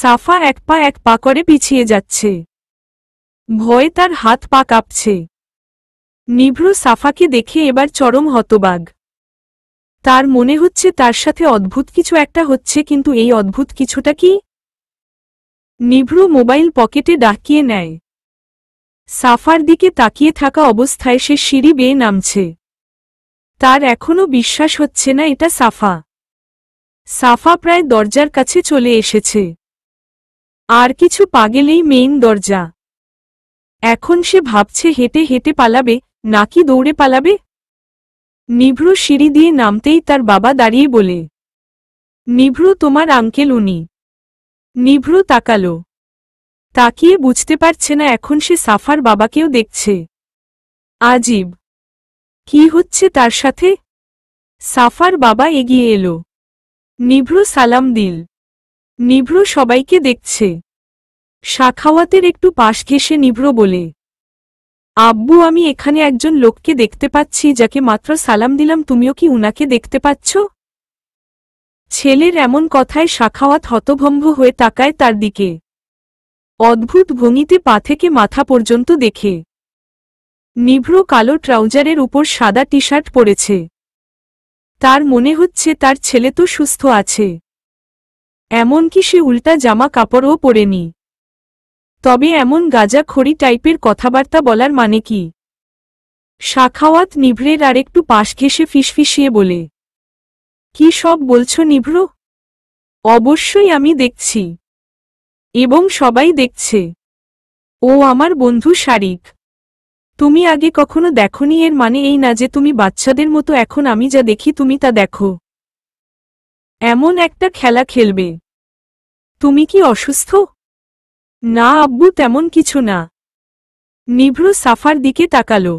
সাফা এক পা এক পা করে পিছিয়ে যাচ্ছে ভয়ে তার হাত পা কাঁপছে নিভ্র সাফাকে দেখে এবার চরম হতবাগ তার মনে হচ্ছে তার সাথে অদ্ভুত কিছু একটা হচ্ছে কিন্তু এই অদ্ভুত কিছুটা কি নিভ্র মোবাইল পকেটে ডাকিয়ে নেয় সাফার দিকে তাকিয়ে থাকা অবস্থায় সে সিঁড়ি বেয়ে নামছে তার এখনও বিশ্বাস হচ্ছে না এটা সাফা সাফা প্রায় দরজার কাছে চলে এসেছে আর কিছু পাগেলেই মেইন দরজা এখন সে ভাবছে হেঁটে হেঁটে পালাবে নাকি দৌড়ে পালাবে নিভ্রু সিঁড়ি দিয়ে নামতেই তার বাবা দাঁড়িয়ে বলে নিভ্রু তোমার আঙ্কেল উনি নিভ্রু তাকালো তাকিয়ে বুঝতে পারছে না এখন সে সাফার বাবাকেও দেখছে আজীব কি হচ্ছে তার সাথে সাফার বাবা এগিয়ে এলো নিভ্রু সালাম দিল নিভ্র সবাইকে দেখছে শাখাওয়াতের একটু পাশ ঘেসে নিভ্র বলে আব্বু আমি এখানে একজন লোককে দেখতে পাচ্ছি যাকে মাত্র সালাম দিলাম তুমিও কি উনাকে দেখতে পাচ্ছ ছেলের এমন কথায় শাখাওয়াত হতভম্ব হয়ে তাকায় তার দিকে অদ্ভুত ভঙ্গিতে পা থেকে মাথা পর্যন্ত দেখে নিভ্র কালো ট্রাউজারের উপর সাদা টি শার্ট পরেছে তার মনে হচ্ছে তার ছেলে তো সুস্থ আছে এমনকি সে উল্টা জামা কাপড়ও পরেনি তবে এমন গাজা খড়ি টাইপের কথাবার্তা বলার মানে কি শাখাওয়াত নিভড়ের আরেকটু পাশ ঘেসে ফিসফিসিয়ে বলে কি সব বলছ নিভ্র অবশ্যই আমি দেখছি এবং সবাই দেখছে ও আমার বন্ধু শারিক তুমি আগে কখনো দেখনি এর মানে এই না যে তুমি বাচ্চাদের মতো এখন আমি যা দেখি তুমি তা দেখো এমন একটা খেলা খেলবে তুমি কি অসুস্থ না আব্বু তেমন কিছু না নিভ্র সাফার দিকে তাকালো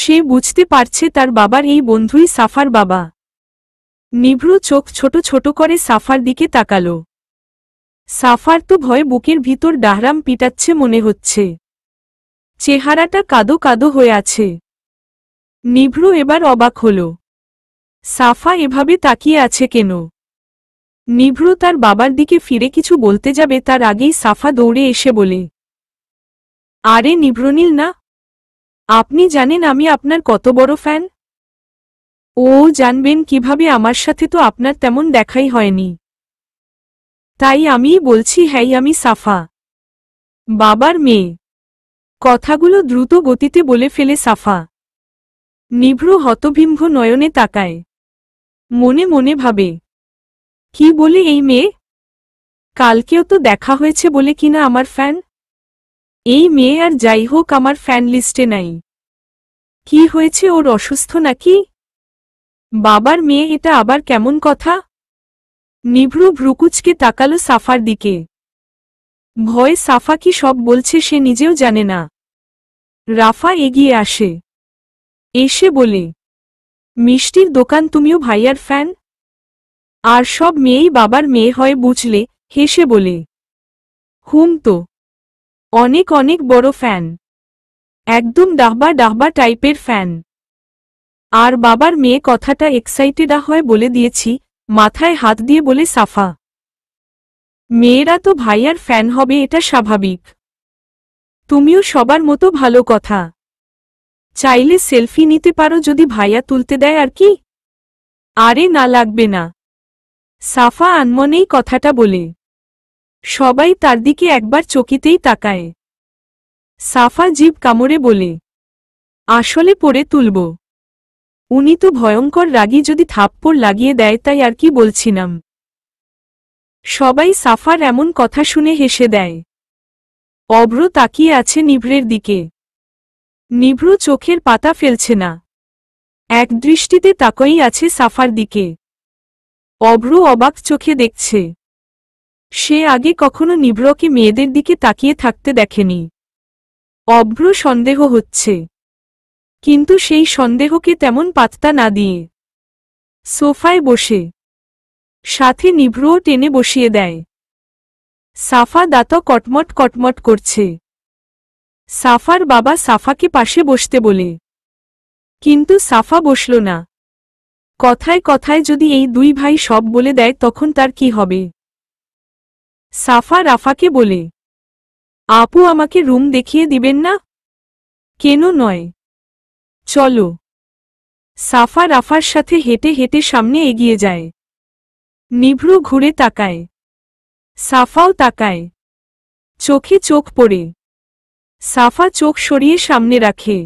সে বুঝতে পারছে তার বাবার এই বন্ধুই সাফার বাবা নিভ্র চোখ ছোট ছোট করে সাফার দিকে তাকালো সাফার তো ভয়ে বুকের ভিতর ডাহরাম পিটাচ্ছে মনে হচ্ছে চেহারাটা কাদো কাদো হয়ে আছে নিভ্র এবার অবাক হলো সাফা এভাবে তাকিয়ে আছে কেন নিভ্র তার বাবার দিকে ফিরে কিছু বলতে যাবে তার আগেই সাফা দৌড়ে এসে বলে আরে নিভ্রনীল না আপনি জানেন আমি আপনার কত বড় ফ্যান ও জানবেন কিভাবে আমার সাথে তো আপনার তেমন দেখাই হয়নি তাই আমি বলছি হ্যাই আমি সাফা বাবার মেয়ে কথাগুলো দ্রুত গতিতে বলে ফেলে সাফা নিভ্র হতভিম্ভ নয়নে তাকায় মনে মনে ভাবে কি বলে এই মেয়ে কালকেও তো দেখা হয়েছে বলে কিনা আমার ফ্যান এই মেয়ে আর যাই হোক আমার ফ্যান লিস্টে নাই কি হয়েছে ওর অসুস্থ নাকি বাবার মেয়ে এটা আবার কেমন কথা নিভ্রু ভ্রুকুচকে তাকালো সাফার দিকে ভয়ে সাফা কি সব বলছে সে নিজেও জানে না রাফা এগিয়ে আসে এসে বলে মিষ্টির দোকান তুমিও ভাইয়ার ফ্যান আর সব মেয়েই বাবার মেয়ে হয় বুঝলে হেসে বলে হুম তো অনেক অনেক বড় ফ্যান একদম ডাহবা ডাহবা টাইপের ফ্যান আর বাবার মেয়ে কথাটা এক্সাইটেডা হয় বলে দিয়েছি মাথায় হাত দিয়ে বলে সাফা মেয়েরা তো ভাইয়ার ফ্যান হবে এটা স্বাভাবিক তুমিও সবার মতো ভালো কথা চাইলে সেলফি নিতে পারো যদি ভাইয়া তুলতে দেয় আর কি আরে না লাগবে না সাফা আনমনেই কথাটা বলে সবাই তার দিকে একবার চকিতেই তাকায় সাফা জীব কামড়ে বলে আসলে পরে তুলব উনি তো ভয়ঙ্কর রাগি যদি থাপ্পড় লাগিয়ে দেয় তাই আর কি বলছিলাম সবাই সাফার এমন কথা শুনে হেসে দেয় অব্র তাকিয়ে আছে নিভড়ের দিকে নিভ্রু চোখের পাতা ফেলছে না এক দৃষ্টিতে তাকাই আছে সাফার দিকে অভ্র অবাক চোখে দেখছে সে আগে কখনো নিভ্রকে মেয়েদের দিকে তাকিয়ে থাকতে দেখেনি অভ্র সন্দেহ হচ্ছে কিন্তু সেই সন্দেহকে তেমন পাত্তা না দিয়ে সোফায় বসে সাথে নিভ্রও টেনে বসিয়ে দেয় সাফা দাঁত কটমট কটমট করছে সাফার বাবা সাফাকে পাশে বসতে বলে কিন্তু সাফা বসল না কথায় কথায় যদি এই দুই ভাই সব বলে দেয় তখন তার কি হবে সাফা রাফাকে বলে আপু আমাকে রুম দেখিয়ে দিবেন না কেন নয় চলো সাফা রাফার সাথে হেঁটে হেঁটে সামনে এগিয়ে যায় নিভ্রু ঘুরে তাকায় সাফাও তাকায় চোখে চোখ পড়ে সাফা চোখ সরিয়ে সামনে রাখে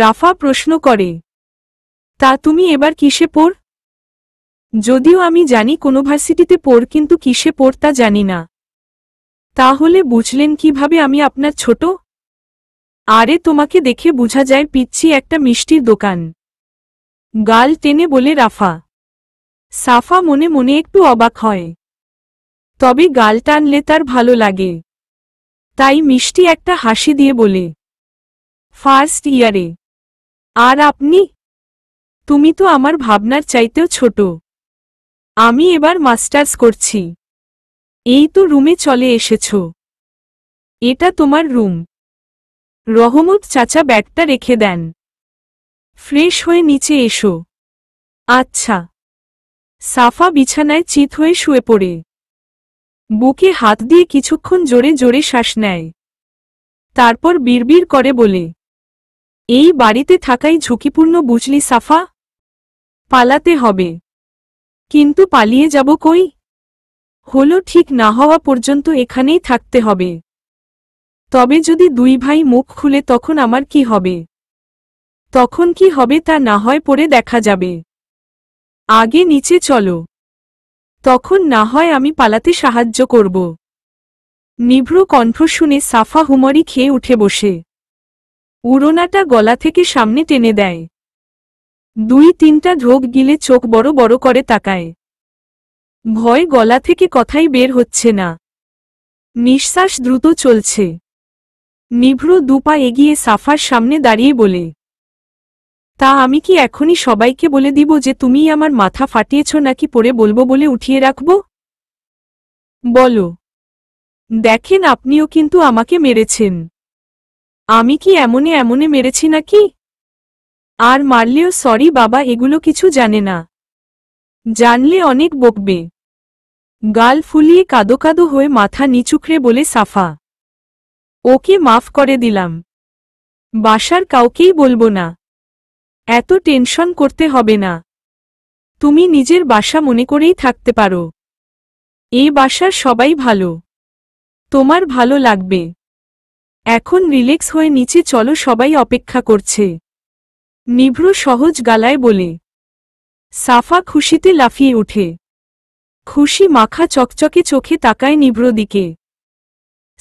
রাফা প্রশ্ন করে তা তুমি এবার কিসে পড় যদিও আমি জানি কোনো ভার্সিটিতে পড় কিন্তু কিসে পড় তা জানি না তাহলে বুঝলেন কিভাবে আমি আপনার ছোট আরে তোমাকে দেখে বোঝা যায় পিচ্ছি একটা মিষ্টির দোকান গাল টেনে বলে রাফা সাফা মনে মনে একটু অবাক হয় তবে গাল টানলে তার ভালো লাগে তাই মিষ্টি একটা হাসি দিয়ে বলে ফার্স্ট ইয়ারে আর আপনি তুমি তো আমার ভাবনার চাইতেও ছোট আমি এবার মাস্টার্স করছি এই তো রুমে চলে এসেছ এটা তোমার রুম রহমত চাচা ব্যাগটা রেখে দেন ফ্রেশ হয়ে নিচে এসো আচ্ছা সাফা বিছানায় চিত হয়ে শুয়ে পড়ে বুকে হাত দিয়ে কিছুক্ষণ জোরে জোরে শ্বাস নেয় তারপর বিড়বিড় করে বলে এই বাড়িতে থাকাই ঝুঁকিপূর্ণ বুঝলি সাফা পালাতে হবে কিন্তু পালিয়ে যাব কই হলো ঠিক না হওয়া পর্যন্ত এখানেই থাকতে হবে তবে যদি দুই ভাই মুখ খুলে তখন আমার কি হবে তখন কি হবে তা না হয় পরে দেখা যাবে আগে নিচে চলো তখন না হয় আমি পালাতে সাহায্য করব নিভ্র কণ্ঠ শুনে সাফা হুমরি খেয়ে উঠে বসে উড়োনাটা গলা থেকে সামনে টেনে দেয় দুই তিনটা ঢোক গিলে চোখ বড় বড় করে তাকায় ভয় গলা থেকে কথাই বের হচ্ছে না নিঃশ্বাস দ্রুত চলছে নিভ্র দুপা এগিয়ে সাফার সামনে দাঁড়িয়ে বলে তা আমি কি এখনই সবাইকে বলে দিব যে তুমি আমার মাথা ফাটিয়েছ নাকি পরে বলবো বলে উঠিয়ে রাখব বলো দেখেন আপনিও কিন্তু আমাকে মেরেছেন আমি কি এমনে এমনে মেরেছি নাকি আর মারলেও সরি বাবা এগুলো কিছু জানে না জানলে অনেক বকবে গাল ফুলিয়ে কাদো কাদো হয়ে মাথা নিচুখড়ে বলে সাফা ওকে মাফ করে দিলাম বাসার কাউকেই বলবো না এত টেনশন করতে হবে না তুমি নিজের বাসা মনে করেই থাকতে পারো এ বাসার সবাই ভালো তোমার ভালো লাগবে এখন রিল্যাক্স হয়ে নিচে চলো সবাই অপেক্ষা করছে নিভ্রু সহজ গালায় বলে সাফা খুশিতে লাফিয়ে উঠে খুশি মাখা চকচকে চোখে তাকায় নিভ্র দিকে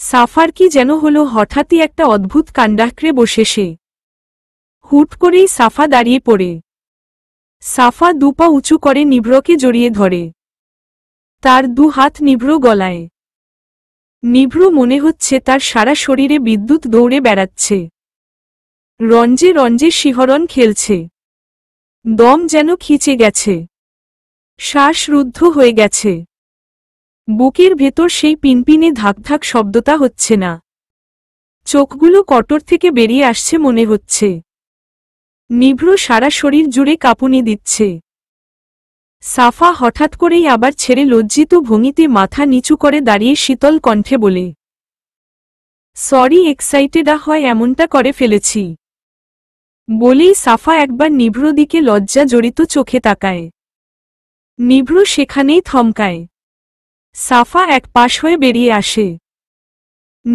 সাফার কি যেন হলো হঠাৎই একটা অদ্ভুত কাণ্ডাকড়ে বসে সে হুট করেই সাফা দাঁড়িয়ে পড়ে সাফা দুপা উঁচু করে নিভ্রকে জড়িয়ে ধরে তার দু হাত নিভ্র গলায় নিভ্র মনে হচ্ছে তার সারা শরীরে বিদ্যুৎ দৌড়ে বেড়াচ্ছে রঞ্জে রঞ্জে শিহরণ খেলছে দম যেন খিচে গেছে শ্বাস রুদ্ধ হয়ে গেছে বুকের ভেতর সেই পিনপিনে ধাক শব্দটা হচ্ছে না চোখগুলো কটর থেকে বেরিয়ে আসছে মনে হচ্ছে নিভ্র সারা শরীর জুড়ে কাঁপুনি দিচ্ছে সাফা হঠাৎ করেই আবার ছেড়ে লজ্জিত ভঙ্গিতে মাথা নিচু করে দাঁড়িয়ে শীতল কণ্ঠে বলে সরি এক্সাইটেডা হয় এমনটা করে ফেলেছি বলেই সাফা একবার নিভ্র দিকে লজ্জা জড়িত চোখে তাকায় নিভ্র সেখানেই থমকায় সাফা এক পাশ হয়ে বেরিয়ে আসে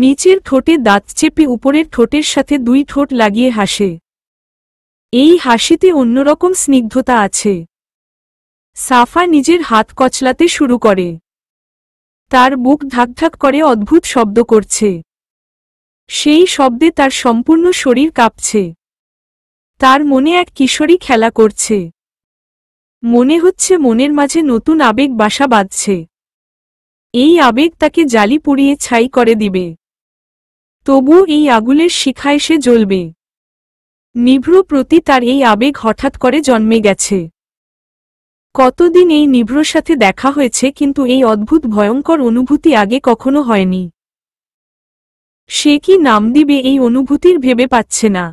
নিচের ঠোঁটে দাঁত চেপে উপরের ঠোঁটের সাথে দুই ঠোঁট লাগিয়ে হাসে এই হাসিতে অন্যরকম স্নিগ্ধতা আছে সাফা নিজের হাত কচলাতে শুরু করে তার বুক ধাক করে অদ্ভুত শব্দ করছে সেই শব্দে তার সম্পূর্ণ শরীর কাঁপছে তার মনে এক কিশোরী খেলা করছে মনে হচ্ছে মনের মাঝে নতুন আবেগ বাসা বাঁধছে এই আবেগ তাকে জালি পুড়িয়ে ছাই করে দিবে তবু এই আগুলের শিখায় সে জ্বলবে নিভ্র প্রতি তার এই আবেগ হঠাৎ করে জন্মে গেছে কতদিন এই নিভ্রর সাথে দেখা হয়েছে কিন্তু এই অদ্ভুত ভয়ঙ্কর অনুভূতি আগে কখনো হয়নি সে কি নাম দিবে এই অনুভূতির ভেবে পাচ্ছে না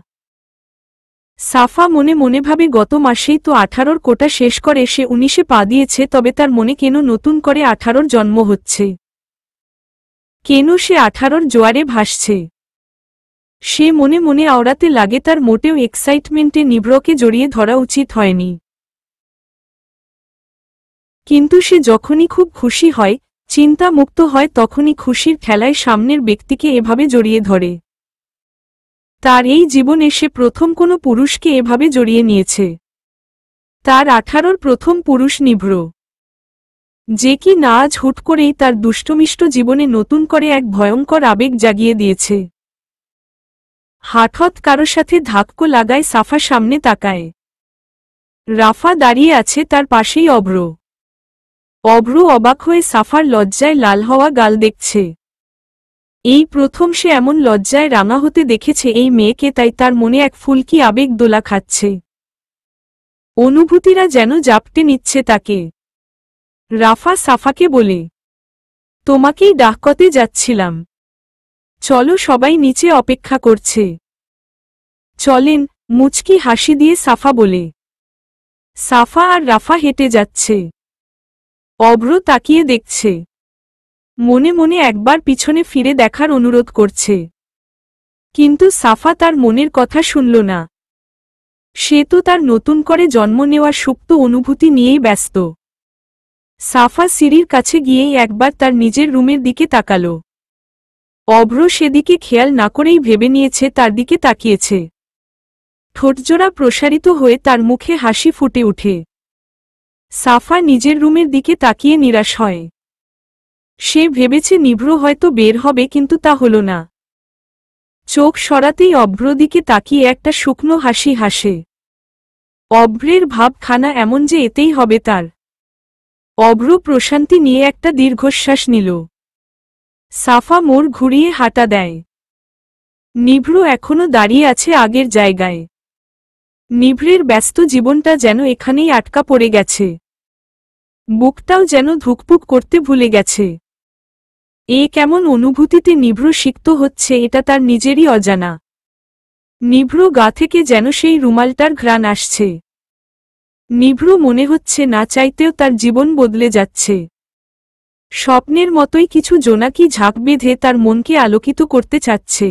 সাফা মনে মনে ভাবে গত মাসেই তো আঠারোর কোটা শেষ করে সে উনিশে পা দিয়েছে তবে তার মনে কেন নতুন করে আঠারোর জন্ম হচ্ছে কেন সে আঠারোর জোয়ারে ভাসছে সে মনে মনে আওড়াতে লাগে তার মোটেও এক্সাইটমেন্টে নিব্রকে জড়িয়ে ধরা উচিত হয়নি কিন্তু সে যখনই খুব খুশি হয় চিন্তা মুক্ত হয় তখনই খুশির খেলায় সামনের ব্যক্তিকে এভাবে জড়িয়ে ধরে তার এই জীবনে সে প্রথম কোনো পুরুষকে এভাবে জড়িয়ে নিয়েছে তার আঠারোর প্রথম পুরুষ নিভ্র যে কি না আজ হুট করেই তার দুষ্টমিষ্ট জীবনে নতুন করে এক ভয়ঙ্কর আবেগ জাগিয়ে দিয়েছে হাঠত কারো সাথে ধাক্ক লাগায় সাফা সামনে তাকায় রাফা দাঁড়িয়ে আছে তার পাশেই অব্র অব্র অবাক হয়ে সাফার লজ্জায় লাল হওয়া গাল দেখছে এই প্রথম সে এমন লজ্জায় রাঙা হতে দেখেছে এই মেয়েকে তাই তার মনে এক ফুলকি আবেগ দোলা খাচ্ছে অনুভূতিরা যেন জাপটে নিচ্ছে তাকে রাফা সাফাকে বলে তোমাকেই ডাকতে যাচ্ছিলাম চলো সবাই নিচে অপেক্ষা করছে চলেন মুচকি হাসি দিয়ে সাফা বলে সাফা আর রাফা হেঁটে যাচ্ছে অব্র তাকিয়ে দেখছে মনে মনে একবার পিছনে ফিরে দেখার অনুরোধ করছে কিন্তু সাফা তার মনের কথা শুনল না সে তো তার নতুন করে জন্ম নেওয়া সুপ্ত অনুভূতি নিয়েই ব্যস্ত সাফা সিঁড়ির কাছে গিয়েই একবার তার নিজের রুমের দিকে তাকালো অভ্র সেদিকে খেয়াল না করেই ভেবে নিয়েছে তার দিকে তাকিয়েছে ঠোঁটজোড়া প্রসারিত হয়ে তার মুখে হাসি ফুটে উঠে সাফা নিজের রুমের দিকে তাকিয়ে নিরাশ হয় সে ভেবেছে নিভ্র হয়তো বের হবে কিন্তু তা হল না চোখ সরাতেই অভ্র দিকে তাকিয়ে একটা শুকনো হাসি হাসে অভ্রের ভাবখানা এমন যে এতেই হবে তার অভ্র প্রশান্তি নিয়ে একটা দীর্ঘশ্বাস নিল সাফা মোড় ঘুরিয়ে হাঁটা দেয় নিভ্রু এখনো দাঁড়িয়ে আছে আগের জায়গায় নিভ্রের ব্যস্ত জীবনটা যেন এখানেই আটকা পড়ে গেছে বুকটাও যেন ধুকপুক করতে ভুলে গেছে এ কেমন অনুভূতিতে নিভ্রু সিক্ত হচ্ছে এটা তার নিজেরই অজানা নিভ্রু গা থেকে যেন সেই রুমালটার ঘ্রাণ আসছে নিভ্রু মনে হচ্ছে না চাইতেও তার জীবন বদলে যাচ্ছে স্বপ্নের মতোই কিছু জোনাকি ঝাঁক বেঁধে তার মনকে আলোকিত করতে চাচ্ছে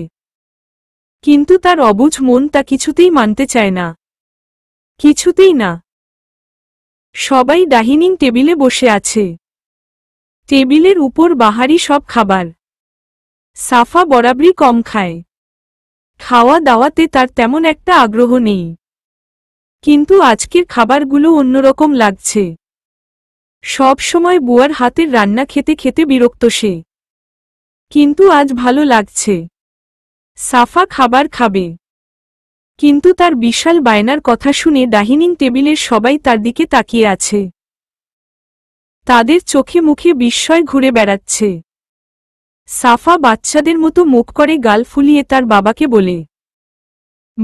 কিন্তু তার অবুঝ মন তা কিছুতেই মানতে চায় না কিছুতেই না সবাই ডাইনিং টেবিলে বসে আছে টেবিলের উপর বাহারি সব খাবার সাফা বরাবরই কম খায় খাওয়া দাওয়াতে তার তেমন একটা আগ্রহ নেই কিন্তু আজকের খাবারগুলো অন্যরকম লাগছে সব সময় বুয়ার হাতের রান্না খেতে খেতে বিরক্ত সে কিন্তু আজ ভালো লাগছে সাফা খাবার খাবে কিন্তু তার বিশাল বায়নার কথা শুনে ডাইনিং টেবিলের সবাই তার দিকে তাকিয়ে আছে তাদের চোখে মুখে বিস্ময় ঘুরে বেড়াচ্ছে সাফা বাচ্চাদের মতো মুখ করে গাল ফুলিয়ে তার বাবাকে বলে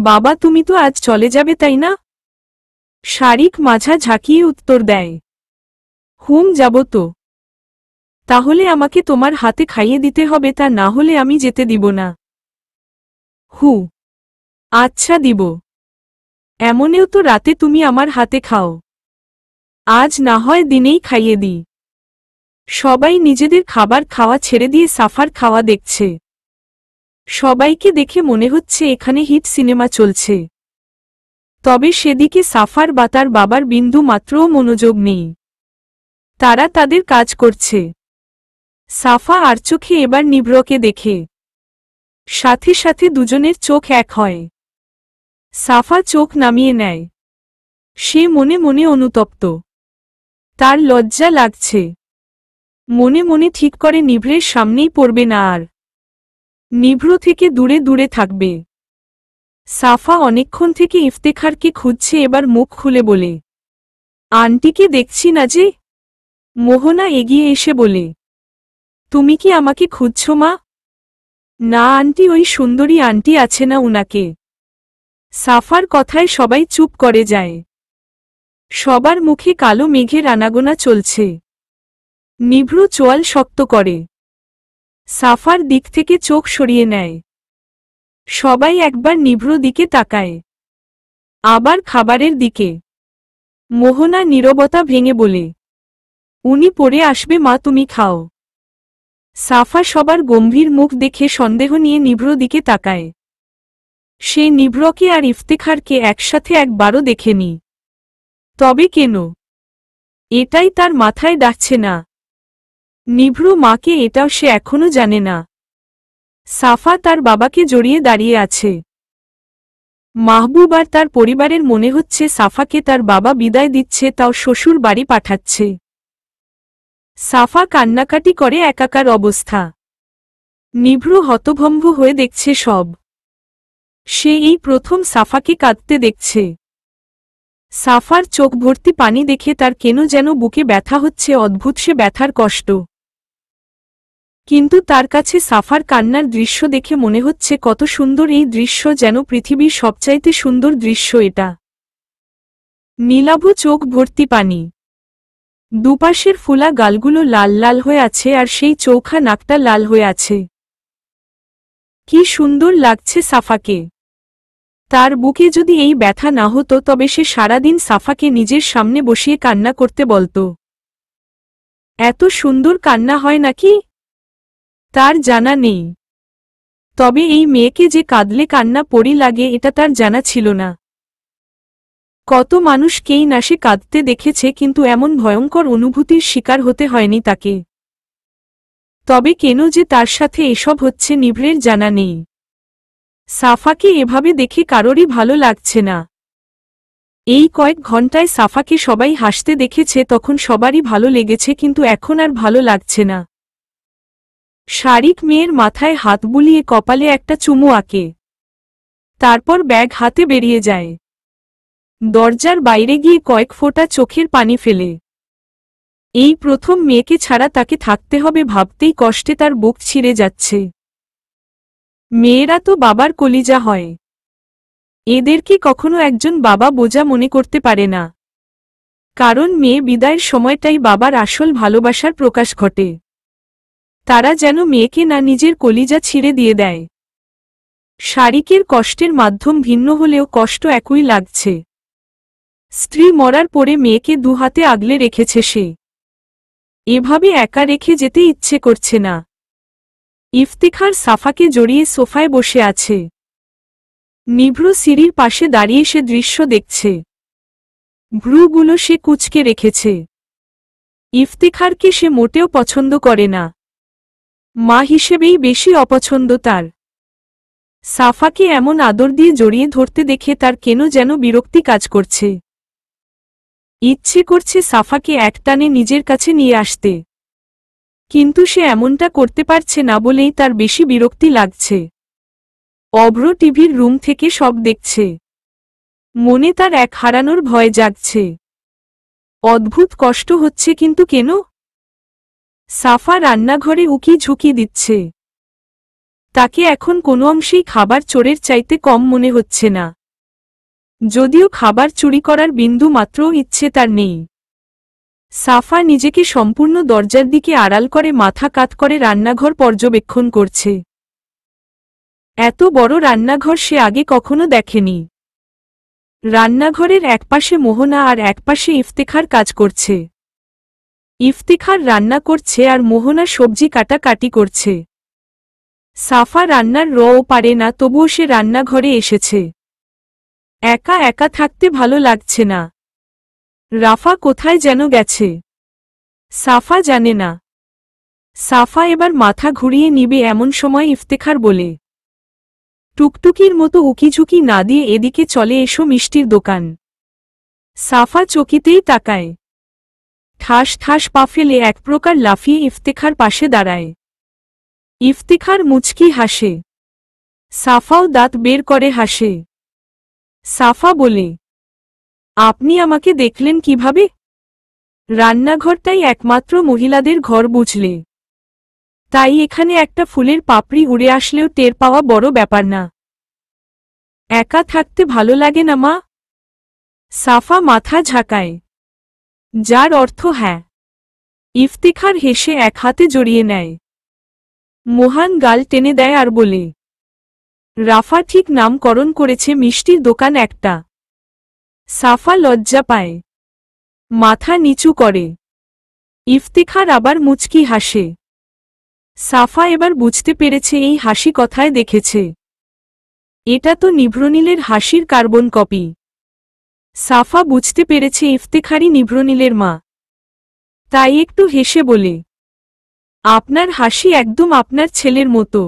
বাবা তুমি তো আজ চলে যাবে তাই না শারিক মাঝা ঝাঁকিয়ে উত্তর দেয় হুম যাব তো তাহলে আমাকে তোমার হাতে খাইয়ে দিতে হবে তা না হলে আমি যেতে দিব না হু আচ্ছা দিব এমনেও তো রাতে তুমি আমার হাতে খাও আজ না হয় দিনেই খাইয়ে দিই সবাই নিজেদের খাবার খাওয়া ছেড়ে দিয়ে সাফার খাওয়া দেখছে সবাইকে দেখে মনে হচ্ছে এখানে হিট সিনেমা চলছে তবে সেদিকে সাফার বা তার বাবার বিন্দু মাত্রও মনোযোগ নেই তারা তাদের কাজ করছে সাফা আর চোখে এবার নিব্রকে দেখে সাথে সাথে দুজনের চোখ এক হয় সাফা চোখ নামিয়ে নেয় সে মনে মনে অনুতপ্ত তার লজ্জা লাগছে মনে মনে ঠিক করে নিভ্রের সামনেই পড়বে না আর নিভ্র থেকে দূরে দূরে থাকবে সাফা অনেকক্ষণ থেকে ইফতেখারকে খুঁজছে এবার মুখ খুলে বলে আন্টিকে দেখছি না যে মোহনা এগিয়ে এসে বলে তুমি কি আমাকে খুঁজছ মা না আন্টি ওই সুন্দরী আন্টি আছে না উনাকে সাফার কথায় সবাই চুপ করে যায় সবার মুখে কালো মেঘের আনাগোনা চলছে নিভ্রু চোয়াল শক্ত করে সাফার দিক থেকে চোখ সরিয়ে নেয় সবাই একবার নিভ্রু দিকে তাকায় আবার খাবারের দিকে মোহনা নীরবতা ভেঙে বলে উনি পরে আসবে মা তুমি খাও সাফা সবার গম্ভীর মুখ দেখে সন্দেহ নিয়ে নিভ্র দিকে তাকায় সে নিভ্রকে আর ইফতেখারকে একসাথে একবারও দেখেনি তবে কেন এটাই তার মাথায় ডাকছে না নিভ্র মাকে এটাও সে এখনো জানে না সাফা তার বাবাকে জড়িয়ে দাঁড়িয়ে আছে মাহবুব আর তার পরিবারের মনে হচ্ছে সাফাকে তার বাবা বিদায় দিচ্ছে তাও শ্বশুর বাড়ি পাঠাচ্ছে সাফা কান্নাকাটি করে একাকার অবস্থা নিভ্রু হতভম্ব হয়ে দেখছে সব সে এই প্রথম সাফাকে কাঁদতে দেখছে সাফার চোখ ভর্তি পানি দেখে তার কেন যেন বুকে ব্যথা হচ্ছে অদ্ভুত সে ব্যথার কষ্ট কিন্তু তার কাছে সাফার কান্নার দৃশ্য দেখে মনে হচ্ছে কত সুন্দর এই দৃশ্য যেন পৃথিবীর সবচাইতে সুন্দর দৃশ্য এটা নীলাভ চোখ ভর্তি পানি দুপাশের ফুলা গালগুলো লাল লাল হয়ে আছে আর সেই চৌখা নাকটা লাল হয়ে আছে কি সুন্দর লাগছে সাফাকে তার বুকে যদি এই ব্যথা না হতো তবে সে সারাদিন সাফাকে নিজের সামনে বসিয়ে কান্না করতে বলতো এত সুন্দর কান্না হয় নাকি তার জানা নেই তবে এই মেয়েকে যে কাঁদলে কান্না পড়ি লাগে এটা তার জানা ছিল না কত মানুষ না সে কাঁদতে দেখেছে কিন্তু এমন ভয়ঙ্কর অনুভূতির শিকার হতে হয়নি তাকে তবে কেন যে তার সাথে এসব হচ্ছে নিভড়ের জানা নেই সাফাকে এভাবে দেখে কারোরই ভালো লাগছে না এই কয়েক ঘন্টায় সাফাকে সবাই হাসতে দেখেছে তখন সবারই ভালো লেগেছে কিন্তু এখন আর ভালো লাগছে না শারিক মেয়ের মাথায় হাত বুলিয়ে কপালে একটা চুমু আঁকে তারপর ব্যাগ হাতে বেরিয়ে যায় দরজার বাইরে গিয়ে কয়েক ফোঁটা চোখের পানি ফেলে এই প্রথম মেয়েকে ছাড়া তাকে থাকতে হবে ভাবতেই কষ্টে তার বুক ছিঁড়ে যাচ্ছে মেয়েরা তো বাবার কলিজা হয় এদেরকে কখনো একজন বাবা বোঝা মনে করতে পারে না কারণ মেয়ে বিদায়ের সময়টাই বাবার আসল ভালোবাসার প্রকাশ ঘটে তারা যেন মেয়েকে না নিজের কলিজা ছিঁড়ে দিয়ে দেয় শারিকের কষ্টের মাধ্যম ভিন্ন হলেও কষ্ট একই লাগছে স্ত্রী মরার পরে মেয়েকে দুহাতে আগলে রেখেছে সে এভাবে একা রেখে যেতে ইচ্ছে করছে না ইফতিখার সাফাকে জড়িয়ে সোফায় বসে আছে নিভ্র সিঁড়ির পাশে দাঁড়িয়ে সে দৃশ্য দেখছে ভ্রুগুলো সে কুচকে রেখেছে ইফতিখারকে সে মোটেও পছন্দ করে না মা হিসেবেই বেশি অপছন্দ তার সাফাকে এমন আদর দিয়ে জড়িয়ে ধরতে দেখে তার কেন যেন বিরক্তি কাজ করছে ইচ্ছে করছে সাফাকে একটানে নিজের কাছে নিয়ে আসতে কিন্তু সে এমনটা করতে পারছে না বলেই তার বেশি বিরক্তি লাগছে অব্র টিভির রুম থেকে সব দেখছে মনে তার এক হারানোর ভয় জাগছে অদ্ভুত কষ্ট হচ্ছে কিন্তু কেন সাফা রান্নাঘরে উকি ঝুঁকি দিচ্ছে তাকে এখন কোনো অংশেই খাবার চোরের চাইতে কম মনে হচ্ছে না যদিও খাবার চুরি করার বিন্দু মাত্রও ইচ্ছে তার নেই সাফা নিজেকে সম্পূর্ণ দরজার দিকে আড়াল করে মাথা কাত করে রান্নাঘর পর্যবেক্ষণ করছে এত বড় রান্নাঘর সে আগে কখনো দেখেনি রান্নাঘরের একপাশে মোহনা আর একপাশে ইফতেখার কাজ করছে ইফতেখার রান্না করছে আর মোহনা সবজি কাটা কাটি করছে সাফা রান্নার রও পারে না তবুও সে রান্নাঘরে এসেছে একা একা থাকতে ভালো লাগছে না রাফা কোথায় যেন গেছে সাফা জানে না সাফা এবার মাথা ঘুরিয়ে নিবে এমন সময় ইফতেখার বলে টুকটুকির মতো উকিঝুঁকি না দিয়ে এদিকে চলে এসো মিষ্টির দোকান সাফা চকিতেই তাকায় ঠাস ঠাস পা ফেলে এক প্রকার লাফিয়ে ইফতেখার পাশে দাঁড়ায় ইফতেখার মুচকি হাসে সাফাও দাঁত বের করে হাসে সাফা বলে আপনি আমাকে দেখলেন কিভাবে রান্নাঘরটাই একমাত্র মহিলাদের ঘর বুঝলে তাই এখানে একটা ফুলের পাপড়ি উড়ে আসলেও টের পাওয়া বড় ব্যাপার না একা থাকতে ভালো লাগে না মা সাফা মাথা ঝাঁকায় যার অর্থ হ্যাঁ ইফতিখার হেসে এক হাতে জড়িয়ে নেয় মোহান গাল টেনে দেয় আর বলে রাফা ঠিক নামকরণ করেছে মিষ্টির দোকান একটা সাফা লজ্জা পায় মাথা নিচু করে ইফতিখার আবার মুচকি হাসে সাফা এবার বুঝতে পেরেছে এই হাসি কথায় দেখেছে এটা তো নিভ্রনীলের হাসির কার্বন কপি সাফা বুঝতে পেরেছে ইফতেখারি নিভ্রনীলের মা তাই একটু হেসে বলে আপনার হাসি একদম আপনার ছেলের মতো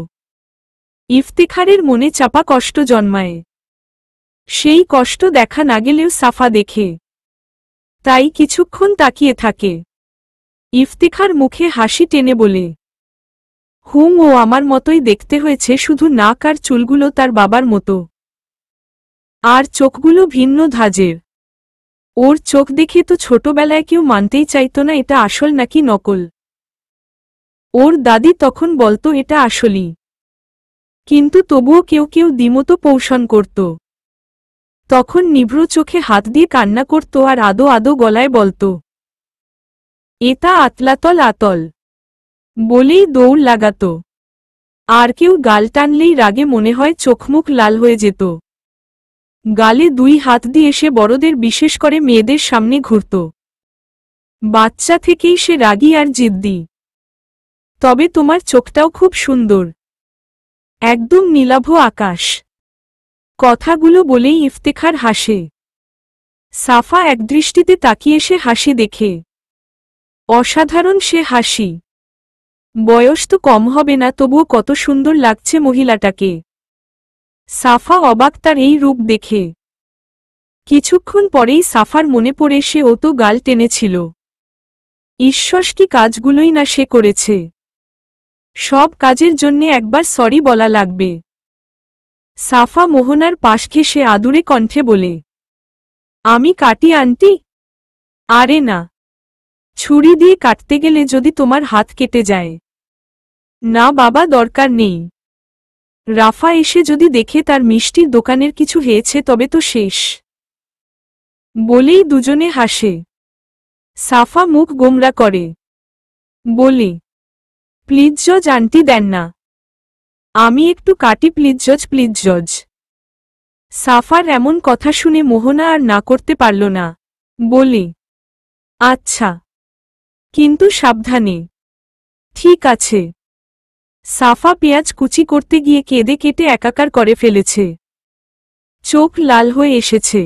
ইফতেখারের মনে চাপা কষ্ট জন্মায় সেই কষ্ট দেখা না গেলেও সাফা দেখে তাই কিছুক্ষণ তাকিয়ে থাকে ইফতেখার মুখে হাসি টেনে বলে হুম ও আমার মতোই দেখতে হয়েছে শুধু নাক আর চুলগুলো তার বাবার মতো আর চোখগুলো ভিন্ন ধাজের ওর চোখ দেখে তো ছোটবেলায় কেউ মানতেই চাইত না এটা আসল নাকি নকল ওর দাদি তখন বলতো এটা আসলই কিন্তু তবুও কেউ কেউ দিমত পৌষণ করত তখন নিভ্র চোখে হাত দিয়ে কান্না করত আর আদো আদো গলায় বলত এটা আতলাতল আতল বলেই দৌড় লাগাত আর কেউ গাল টানলেই রাগে মনে হয় চোখমুখ লাল হয়ে যেত গালে দুই হাত দিয়ে সে বড়দের বিশেষ করে মেয়েদের সামনে ঘুরত বাচ্চা থেকেই সে রাগি আর জিদ্দি তবে তোমার চোখটাও খুব সুন্দর একদম নীলাভ আকাশ কথাগুলো বলেই ইফতেখার হাসে সাফা একদৃষ্টিতে তাকিয়ে সে হাসি দেখে অসাধারণ সে হাসি বয়স তো কম হবে না তবুও কত সুন্দর লাগছে মহিলাটাকে সাফা অবাক তার এই রূপ দেখে কিছুক্ষণ পরেই সাফার মনে পড়ে সে ও তো গাল টেনেছিল ঈশ্বর কি কাজগুলোই না সে করেছে সব কাজের জন্যে একবার সরি বলা লাগবে সাফা মোহনার পাশ ঘেসে আদুরে কণ্ঠে বলে আমি কাটি আনটি আরে না ছুরি দিয়ে কাটতে গেলে যদি তোমার হাত কেটে যায় না বাবা দরকার নেই রাফা এসে যদি দেখে তার মিষ্টির দোকানের কিছু হয়েছে তবে তো শেষ বলেই দুজনে হাসে সাফা মুখ গোমরা করে বলে জজ আন্টি দেন না আমি একটু কাটি প্লিজ জজ সাফার এমন কথা শুনে মোহনা আর না করতে পারল না বলি আচ্ছা কিন্তু সাবধানে ঠিক আছে সাফা পেঁয়াজ কুচি করতে গিয়ে কেঁদে কেটে একাকার করে ফেলেছে চোখ লাল হয়ে এসেছে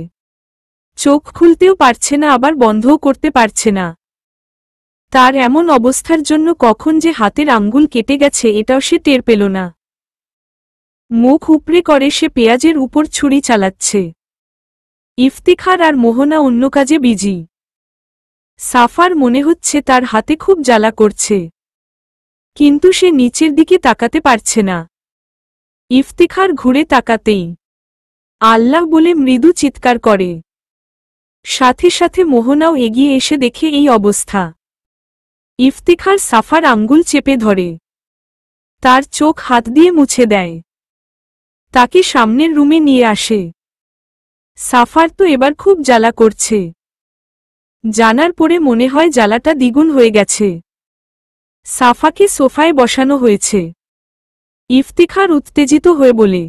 চোখ খুলতেও পারছে না আবার বন্ধও করতে পারছে না তার এমন অবস্থার জন্য কখন যে হাতের আঙ্গুল কেটে গেছে এটাও সে টের পেল না মুখ উপড়ে করে সে পেঁয়াজের উপর ছুরি চালাচ্ছে ইফতিখার আর মোহনা অন্য কাজে বিজি সাফার মনে হচ্ছে তার হাতে খুব জ্বালা করছে কিন্তু সে নিচের দিকে তাকাতে পারছে না ইফতিখার ঘুরে তাকাতেই আল্লাহ বলে মৃদু চিৎকার করে সাথে সাথে মোহনাও এগিয়ে এসে দেখে এই অবস্থা ইফতিখার সাফার আঙ্গুল চেপে ধরে তার চোখ হাত দিয়ে মুছে দেয় তাকে সামনের রুমে নিয়ে আসে সাফার তো এবার খুব জ্বালা করছে জানার পরে মনে হয় জ্বালাটা দ্বিগুণ হয়ে গেছে সাফাকে সোফায় বসানো হয়েছে ইফতিখার উত্তেজিত হয়ে বলে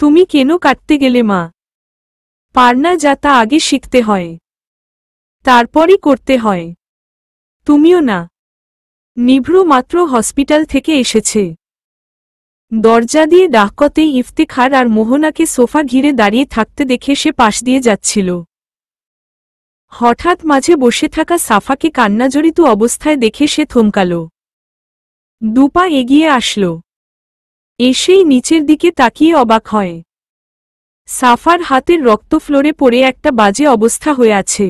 তুমি কেন কাটতে গেলে মা পারনা যা তা আগে শিখতে হয় তারপরই করতে হয় তুমিও না নিভ্রু মাত্র হসপিটাল থেকে এসেছে দরজা দিয়ে ডাকতে ইফতেখার আর মোহনাকে সোফা ঘিরে দাঁড়িয়ে থাকতে দেখে সে পাশ দিয়ে যাচ্ছিল হঠাৎ মাঝে বসে থাকা সাফাকে কান্নাজড়িত অবস্থায় দেখে সে থমকাল দুপা এগিয়ে আসল এসেই নিচের দিকে তাকিয়ে অবাক হয় সাফার হাতের রক্ত ফ্লোরে পড়ে একটা বাজে অবস্থা হয়ে আছে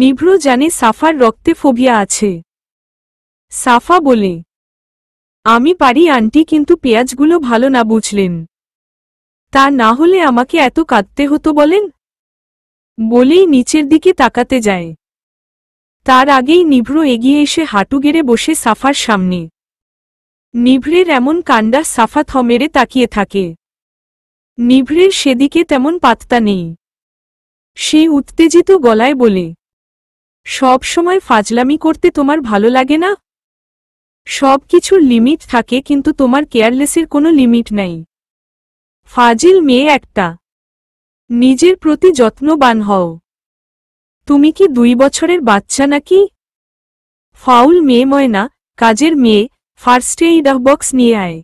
নিভ্র জানে সাফার রক্তে ফোবিয়া আছে সাফা বলে আমি পারি আন্টি কিন্তু পেঁয়াজগুলো ভালো না বুঝলেন তা না হলে আমাকে এত কাঁদতে হতো বলেন বলেই নিচের দিকে তাকাতে যায় তার আগেই নিভ্র এগিয়ে এসে হাঁটু গেড়ে বসে সাফার সামনে নিভ্রের এমন কাণ্ডা সাফা থমেরে তাকিয়ে থাকে নিভ্রের সেদিকে তেমন পাত্তা নেই সে উত্তেজিত গলায় বলে সব সময় ফাজলামি করতে তোমার ভালো লাগে না সব কিছুর লিমিট থাকে কিন্তু তোমার কেয়ারলেসের কোনো লিমিট নাই ফাজিল মেয়ে একটা নিজের প্রতি যত্নবান হও তুমি কি দুই বছরের বাচ্চা নাকি ফাউল মেয়ে ময়না কাজের মেয়ে ফার্স্ট এইড বক্স নিয়ে আয়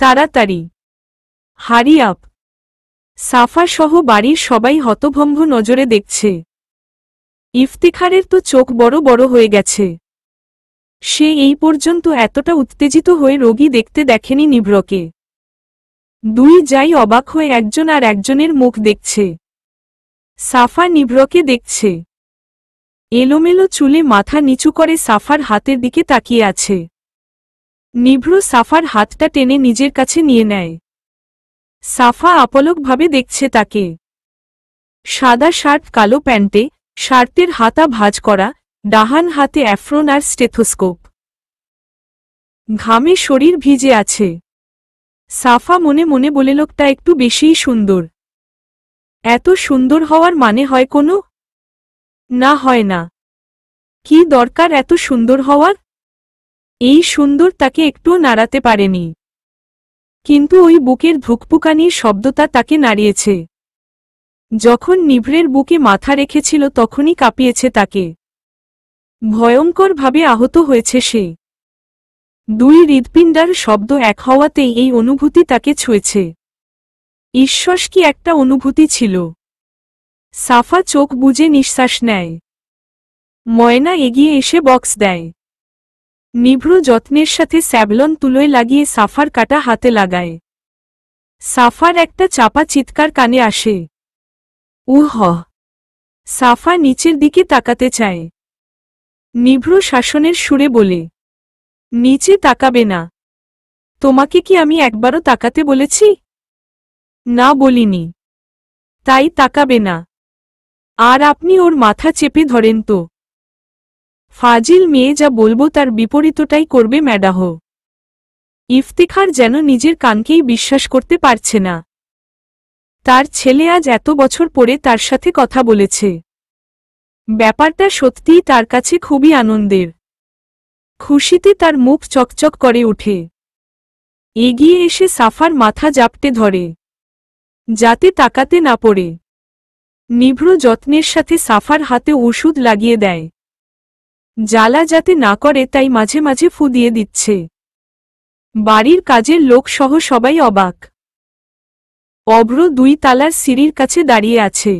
তাড়াতাড়ি হারি আপ সাফা সহ বাড়ির সবাই হতভম্ব নজরে দেখছে ইফতিখারের তো চোখ বড় বড় হয়ে গেছে সে এই পর্যন্ত এতটা উত্তেজিত হয়ে রোগী দেখতে দেখেনি নিভ্রকে দুই যাই অবাক হয়ে একজন আর একজনের মুখ দেখছে সাফা নিভ্রকে দেখছে এলোমেলো চুলে মাথা নিচু করে সাফার হাতের দিকে তাকিয়ে আছে নিভ্র সাফার হাতটা টেনে নিজের কাছে নিয়ে নেয় সাফা আপলকভাবে দেখছে তাকে সাদা শার্ট কালো প্যান্টে শার্টের হাতা ভাজ করা ডাহান হাতে অ্যাফ্রন আর স্টেথোস্কোপ ঘামে শরীর ভিজে আছে সাফা মনে মনে বলে লোকটা একটু বেশিই সুন্দর এত সুন্দর হওয়ার মানে হয় কোনো না হয় না কি দরকার এত সুন্দর হওয়ার এই সুন্দর তাকে একটুও নাড়াতে পারেনি কিন্তু ওই বুকের ধুকপুকানির শব্দটা তাকে নাড়িয়েছে যখন নিভৃের বুকে মাথা রেখেছিল তখনই কাঁপিয়েছে তাকে ভয়ঙ্করভাবে আহত হয়েছে সে দুই হৃদপিণ্ডার শব্দ এক হওয়াতেই এই অনুভূতি তাকে ছুঁয়েছে ঈশ্বস কি একটা অনুভূতি ছিল সাফা চোখ বুঝে নিঃশ্বাস নেয় ময়না এগিয়ে এসে বক্স দেয় নিভ্র যত্নের সাথে স্যাবলন তুলোয় লাগিয়ে সাফার কাটা হাতে লাগায় সাফার একটা চাপা চিৎকার কানে আসে উহ সাফা নিচের দিকে তাকাতে চায় নিভ্র শাসনের সুরে বলে নিচে তাকাবে না তোমাকে কি আমি একবারও তাকাতে বলেছি না বলিনি তাই তাকাবে না আর আপনি ওর মাথা চেপে ধরেন তো ফাজিল মেয়ে যা বলবো তার বিপরীতটাই করবে ম্যাডাহ ইফতিখার যেন নিজের কানকেই বিশ্বাস করতে পারছে না তার ছেলে আজ এত বছর পরে তার সাথে কথা বলেছে ব্যাপারটা সত্যিই তার কাছে খুবই আনন্দের খুশিতে তার মুখ চকচক করে ওঠে এগিয়ে এসে সাফার মাথা জাপটে ধরে যাতে তাকাতে না পড়ে নিভ্র যত্নের সাথে সাফার হাতে ওষুধ লাগিয়ে দেয় জ্বালা যাতে না করে তাই মাঝে মাঝে দিয়ে দিচ্ছে বাড়ির কাজের লোকসহ সবাই অবাক অভ্র দুই তালার সিঁড়ির কাছে দাঁড়িয়ে আছে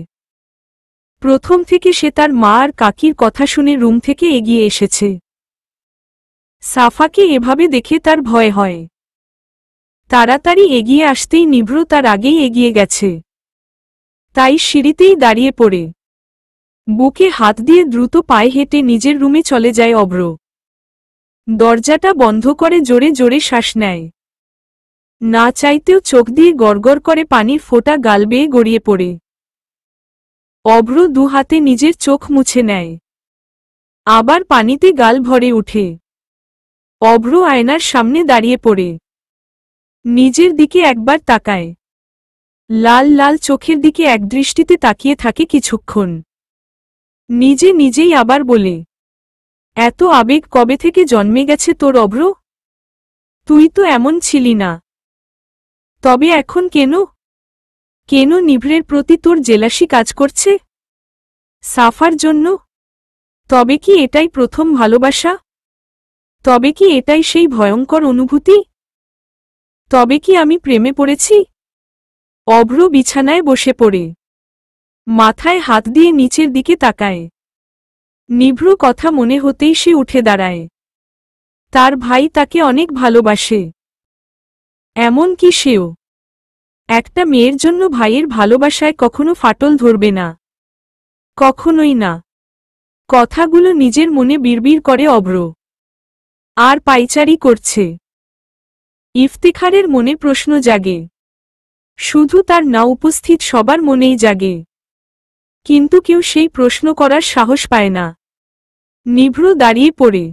প্রথম থেকে সে তার মা আর কাকির কথা শুনে রুম থেকে এগিয়ে এসেছে সাফাকে এভাবে দেখে তার ভয় হয় তাড়াতাড়ি এগিয়ে আসতেই নিভ্র তার আগেই এগিয়ে গেছে তাই সিঁড়িতেই দাঁড়িয়ে পড়ে বুকে হাত দিয়ে দ্রুত পায়ে হেঁটে নিজের রুমে চলে যায় অব্র দরজাটা বন্ধ করে জোরে জোরে শ্বাস নেয় না চাইতেও চোখ দিয়ে গড়গড় করে পানির ফোঁটা গাল বেয়ে গড়িয়ে পড়ে অভ্র দু হাতে নিজের চোখ মুছে নেয় আবার পানিতে গাল ভরে উঠে অভ্র আয়নার সামনে দাঁড়িয়ে পড়ে নিজের দিকে একবার তাকায় লাল লাল চোখের দিকে একদৃষ্টিতে তাকিয়ে থাকে কিছুক্ষণ নিজে নিজেই আবার বলে এত আবেগ কবে থেকে জন্মে গেছে তোর অভ্র তুই তো এমন ছিলি না তবে এখন কেন কেন নিভৃের প্রতি তোর জেলাসি কাজ করছে সাফার জন্য তবে কি এটাই প্রথম ভালোবাসা তবে কি এটাই সেই ভয়ঙ্কর অনুভূতি তবে কি আমি প্রেমে পড়েছি অভ্র বিছানায় বসে পড়ে মাথায় হাত দিয়ে নিচের দিকে তাকায় নিভ্র কথা মনে হতেই সে উঠে দাঁড়ায় তার ভাই তাকে অনেক ভালোবাসে এমন কি সেও একটা মেয়ের জন্য ভাইয়ের ভালোবাসায় কখনো ফাটল ধরবে না কখনোই না কথাগুলো নিজের মনে বিড়বিড় করে অব্র আর পাইচারি করছে ইফতিখারের মনে প্রশ্ন জাগে শুধু তার না উপস্থিত সবার মনেই জাগে কিন্তু কেউ সেই প্রশ্ন করার সাহস পায় না নিভ্র দাঁড়িয়ে পড়ে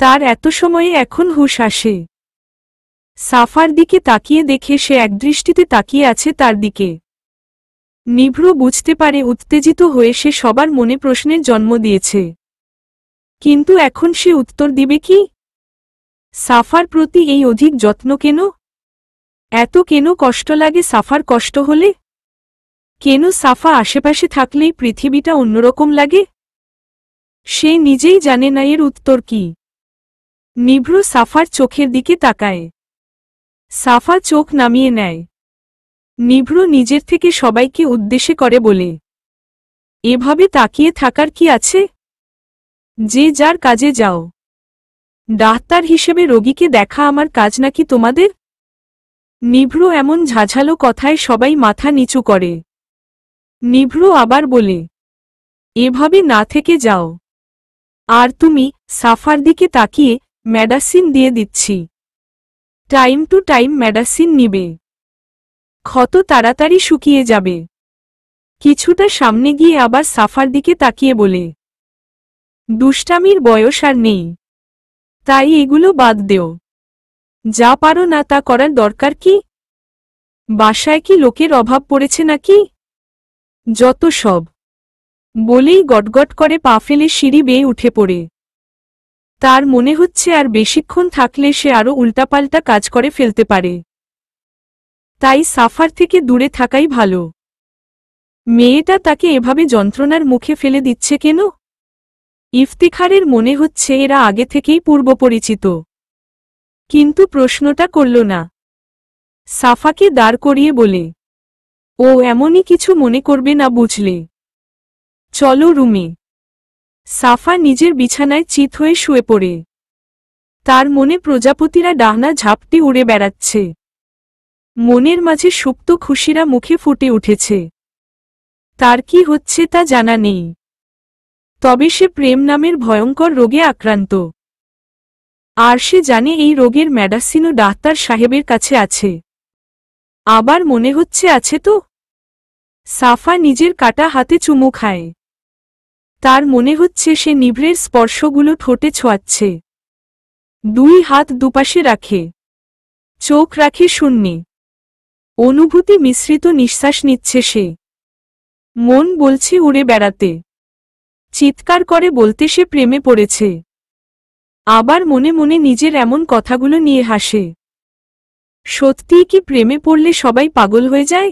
তার এত সময়ে এখন হুশ আসে সাফার দিকে তাকিয়ে দেখে সে একদৃষ্টিতে তাকিয়ে আছে তার দিকে নিভ্র বুঝতে পারে উত্তেজিত হয়ে সে সবার মনে প্রশ্নের জন্ম দিয়েছে কিন্তু এখন সে উত্তর দিবে কি সাফার প্রতি এই অধিক যত্ন কেন এত কেন কষ্ট লাগে সাফার কষ্ট হলে কেন সাফা আশেপাশে থাকলেই পৃথিবীটা অন্যরকম লাগে সে নিজেই জানে না এর উত্তর কি নিভ্র সাফার চোখের দিকে তাকায় সাফা চোখ নামিয়ে নেয় নিভ্র নিজের থেকে সবাইকে উদ্দেশ্যে করে বলে এভাবে তাকিয়ে থাকার কি আছে যে যার কাজে যাও ডাক্তার হিসেবে রোগীকে দেখা আমার কাজ নাকি তোমাদের নিভ্র এমন ঝাঝালো কথায় সবাই মাথা নিচু করে নিভ্র আবার বলে এভাবে না থেকে যাও আর তুমি সাফার দিকে তাকিয়ে ম্যাডাসিন দিয়ে দিচ্ছি টাইম টু টাইম মেডিসিন নিবে ক্ষত তাড়াতাড়ি শুকিয়ে যাবে কিছুটা সামনে গিয়ে আবার সাফার দিকে তাকিয়ে বলে দুষ্টামির বয়স আর নেই তাই এগুলো বাদ দেও যা পারো না তা করার দরকার কি বাসায় কি লোকের অভাব পড়েছে নাকি যত সব বলেই গটগট করে পা ফেলে সিঁড়ি বেয়ে উঠে পড়ে তার মনে হচ্ছে আর বেশিক্ষণ থাকলে সে আরও উল্টাপাল্টা কাজ করে ফেলতে পারে তাই সাফার থেকে দূরে থাকাই ভালো মেয়েটা তাকে এভাবে যন্ত্রণার মুখে ফেলে দিচ্ছে কেন ইফতিখারের মনে হচ্ছে এরা আগে থেকেই পূর্বপরিচিত কিন্তু প্রশ্নটা করল না সাফাকে দাঁড় করিয়ে বলে ও এমনই কিছু মনে করবে না বুঝলে চলো রুমে সাফা নিজের বিছানায় চিত হয়ে শুয়ে পড়ে তার মনে প্রজাপতিরা ডাহনা ঝাপটি উড়ে বেড়াচ্ছে মনের মাঝে সুপ্ত খুশিরা মুখে ফুটে উঠেছে তার কি হচ্ছে তা জানা নেই তবে সে প্রেম নামের ভয়ঙ্কর রোগে আক্রান্ত আর সে জানে এই রোগের ম্যাডাসিনো ডাক্তার সাহেবের কাছে আছে আবার মনে হচ্ছে আছে তো সাফা নিজের কাটা হাতে চুমু খায় তার মনে হচ্ছে সে নিভৃের স্পর্শগুলো ঠোঁটে ছোঁয়াচ্ছে দুই হাত দুপাশে রাখে চোখ রাখে শূন্যে অনুভূতি মিশ্রিত নিঃশ্বাস নিচ্ছে সে মন বলছে উড়ে বেড়াতে চিৎকার করে বলতে সে প্রেমে পড়েছে আবার মনে মনে নিজের এমন কথাগুলো নিয়ে হাসে সত্যিই কি প্রেমে পড়লে সবাই পাগল হয়ে যায়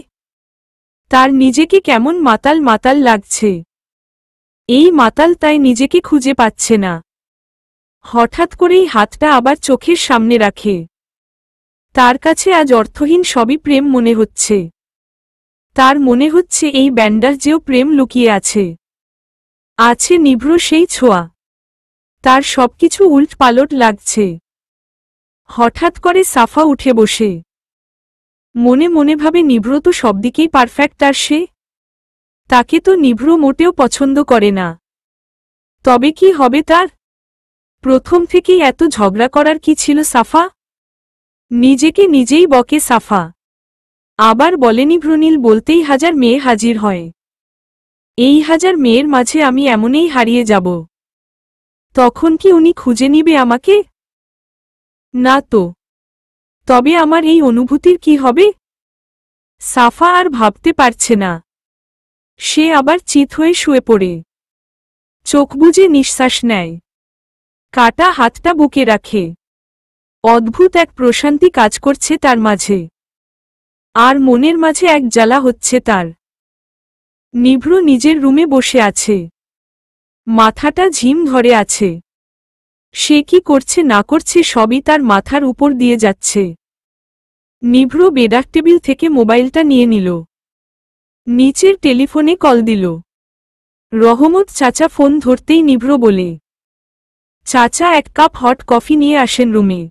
তার নিজেকে কেমন মাতাল মাতাল লাগছে এই মাতাল তাই নিজেকে খুঁজে পাচ্ছে না হঠাৎ করেই হাতটা আবার চোখের সামনে রাখে তার কাছে আজ অর্থহীন সবই প্রেম মনে হচ্ছে তার মনে হচ্ছে এই ব্যান্ডার যেও প্রেম লুকিয়ে আছে আছে নিভ্র সেই ছোঁয়া তার সবকিছু পালট লাগছে হঠাৎ করে সাফা উঠে বসে মনে মনে ভাবে নিভ্র তো সবদিকেই পারফেক্ট আর সে তাকে তো নিভ্র মোটেও পছন্দ করে না তবে কি হবে তার প্রথম থেকেই এত ঝগড়া করার কি ছিল সাফা নিজেকে নিজেই বকে সাফা আবার বলেনি ভ্রনীল বলতেই হাজার মেয়ে হাজির হয় এই হাজার মেয়ের মাঝে আমি এমনই হারিয়ে যাব তখন কি উনি খুঁজে নিবে আমাকে না তো তবে আমার এই অনুভূতির কি হবে সাফা আর ভাবতে পারছে না সে আবার চিত হয়ে শুয়ে পড়ে চোখ বুঝে নিঃশ্বাস নেয় কাটা হাতটা বুকে রাখে অদ্ভুত এক প্রশান্তি কাজ করছে তার মাঝে আর মনের মাঝে এক জ্বালা হচ্ছে তার নিভ্র নিজের রুমে বসে আছে মাথাটা ঝিম ধরে আছে সে কি করছে না করছে সবই তার মাথার উপর দিয়ে যাচ্ছে নিভ্র বেডাক টেবিল থেকে মোবাইলটা নিয়ে নিল নিচের টেলিফোনে কল দিল রহমত চাচা ফোন ধরতেই নিভ্র বলে চাচা এক কাপ হট কফি নিয়ে আসেন রুমে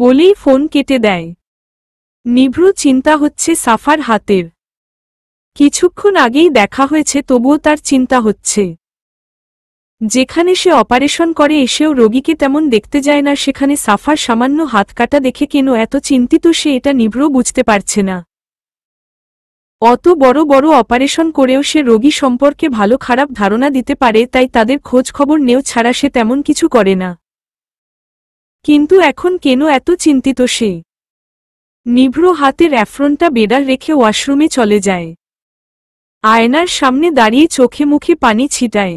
বলেই ফোন কেটে দেয় নিভ্র চিন্তা হচ্ছে সাফার হাতের কিছুক্ষণ আগেই দেখা হয়েছে তবুও তার চিন্তা হচ্ছে যেখানে সে অপারেশন করে এসেও রোগীকে তেমন দেখতে যায় না সেখানে সাফার সামান্য হাত কাটা দেখে কেন এত চিন্তিত সে এটা নিভ্র বুঝতে পারছে না অত বড় বড় অপারেশন করেও সে রোগী সম্পর্কে ভালো খারাপ ধারণা দিতে পারে তাই তাদের খোঁজ খবর নেও ছাড়া সে তেমন কিছু করে না কিন্তু এখন কেন এত চিন্তিত সে নিভ্র হাতের অ্যাফ্রনটা বেডার রেখে ওয়াশরুমে চলে যায় আয়নার সামনে দাঁড়িয়ে চোখে মুখে পানি ছিটায়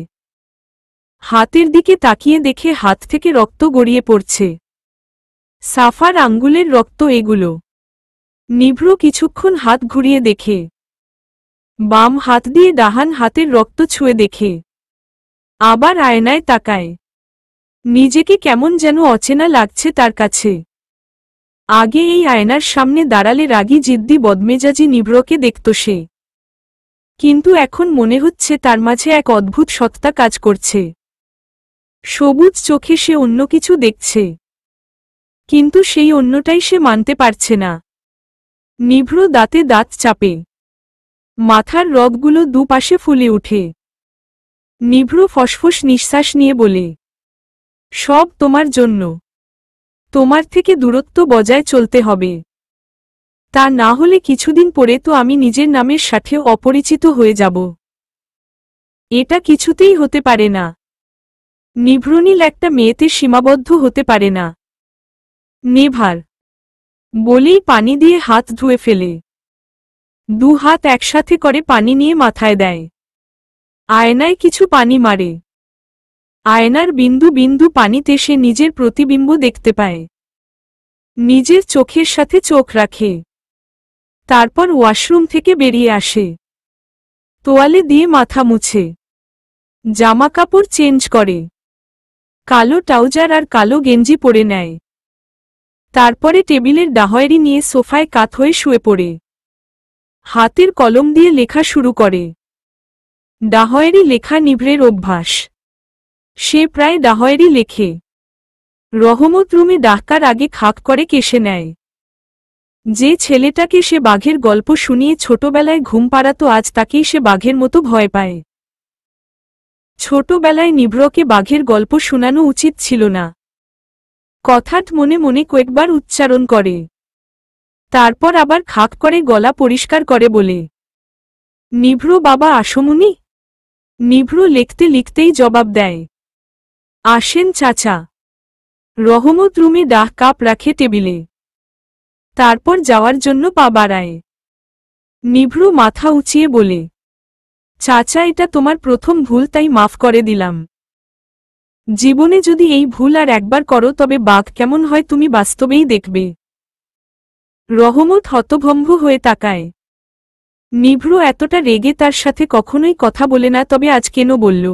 হাতের দিকে তাকিয়ে দেখে হাত থেকে রক্ত গড়িয়ে পড়ছে সাফার আঙ্গুলের রক্ত এগুলো নিভ্র কিছুক্ষণ হাত ঘুরিয়ে দেখে বাম হাত দিয়ে ডাহান হাতের রক্ত ছুঁয়ে দেখে আবার আয়নায় তাকায় নিজেকে কেমন যেন অচেনা লাগছে তার কাছে আগে এই আয়নার সামনে দাঁড়ালে রাগি জিদ্দি বদমেজাজি নিব্রকে দেখত সে কিন্তু এখন মনে হচ্ছে তার মাঝে এক অদ্ভুত সত্তা কাজ করছে সবুজ চোখে সে অন্য কিছু দেখছে কিন্তু সেই অন্যটাই সে মানতে পারছে না নিভ্র দাঁতে দাঁত চাপে মাথার রগগুলো দুপাশে ফুলে উঠে নিভ্র ফসফস নিঃশ্বাস নিয়ে বলে সব তোমার জন্য তোমার থেকে দূরত্ব বজায় চলতে হবে তা না হলে কিছুদিন পরে তো আমি নিজের নামের সাথে অপরিচিত হয়ে যাব এটা কিছুতেই হতে পারে না নিভ্রনীল একটা মেয়েতে সীমাবদ্ধ হতে পারে না নেভার বলেই পানি দিয়ে হাত ধুয়ে ফেলে দু হাত একসাথে করে পানি নিয়ে মাথায় দেয় আয়নায় কিছু পানি মারে আয়নার বিন্দু বিন্দু পানিতে সে নিজের প্রতিবিম্ব দেখতে পায় নিজের চোখের সাথে চোখ রাখে তারপর ওয়াশরুম থেকে বেরিয়ে আসে তোয়ালে দিয়ে মাথা মুছে জামা কাপড় চেঞ্জ করে কালো ট্রাউজার আর কালো গেঞ্জি পরে নেয় তারপরে টেবিলের ডাহয়েরি নিয়ে সোফায় কাত হয়ে শুয়ে পড়ে হাতের কলম দিয়ে লেখা শুরু করে ডাহয়েরি লেখা নিভড়ের অভ্যাস সে প্রায় ডাহয়েরি লেখে রহমত রুমে ডাক্তার আগে খাক করে কেসে নেয় যে ছেলেটাকে সে বাঘের গল্প শুনিয়ে ছোটবেলায় ঘুম পাড়াতো আজ তাকেই সে বাঘের মতো ভয় পায় ছোটবেলায় নিভ্রকে বাঘের গল্প শোনানো উচিত ছিল না কথাট মনে মনে কয়েকবার উচ্চারণ করে তারপর আবার খাক করে গলা পরিষ্কার করে বলে নিভ্রু বাবা আসমুনি নিভ্রু লিখতে লিখতেই জবাব দেয় আসেন চাচা রহমত রুমে ডাহ কাপ রাখে টেবিলে তারপর যাওয়ার জন্য পা বাড়ায় নিভ্রু মাথা উঁচিয়ে বলে চাচা এটা তোমার প্রথম ভুল তাই মাফ করে দিলাম জীবনে যদি এই ভুল আর একবার করো তবে বাঘ কেমন হয় তুমি বাস্তবেই দেখবে রহমত হতভম্ব হয়ে তাকায় নিভ্র এতটা রেগে তার সাথে কখনোই কথা বলে না তবে আজ কেন বলল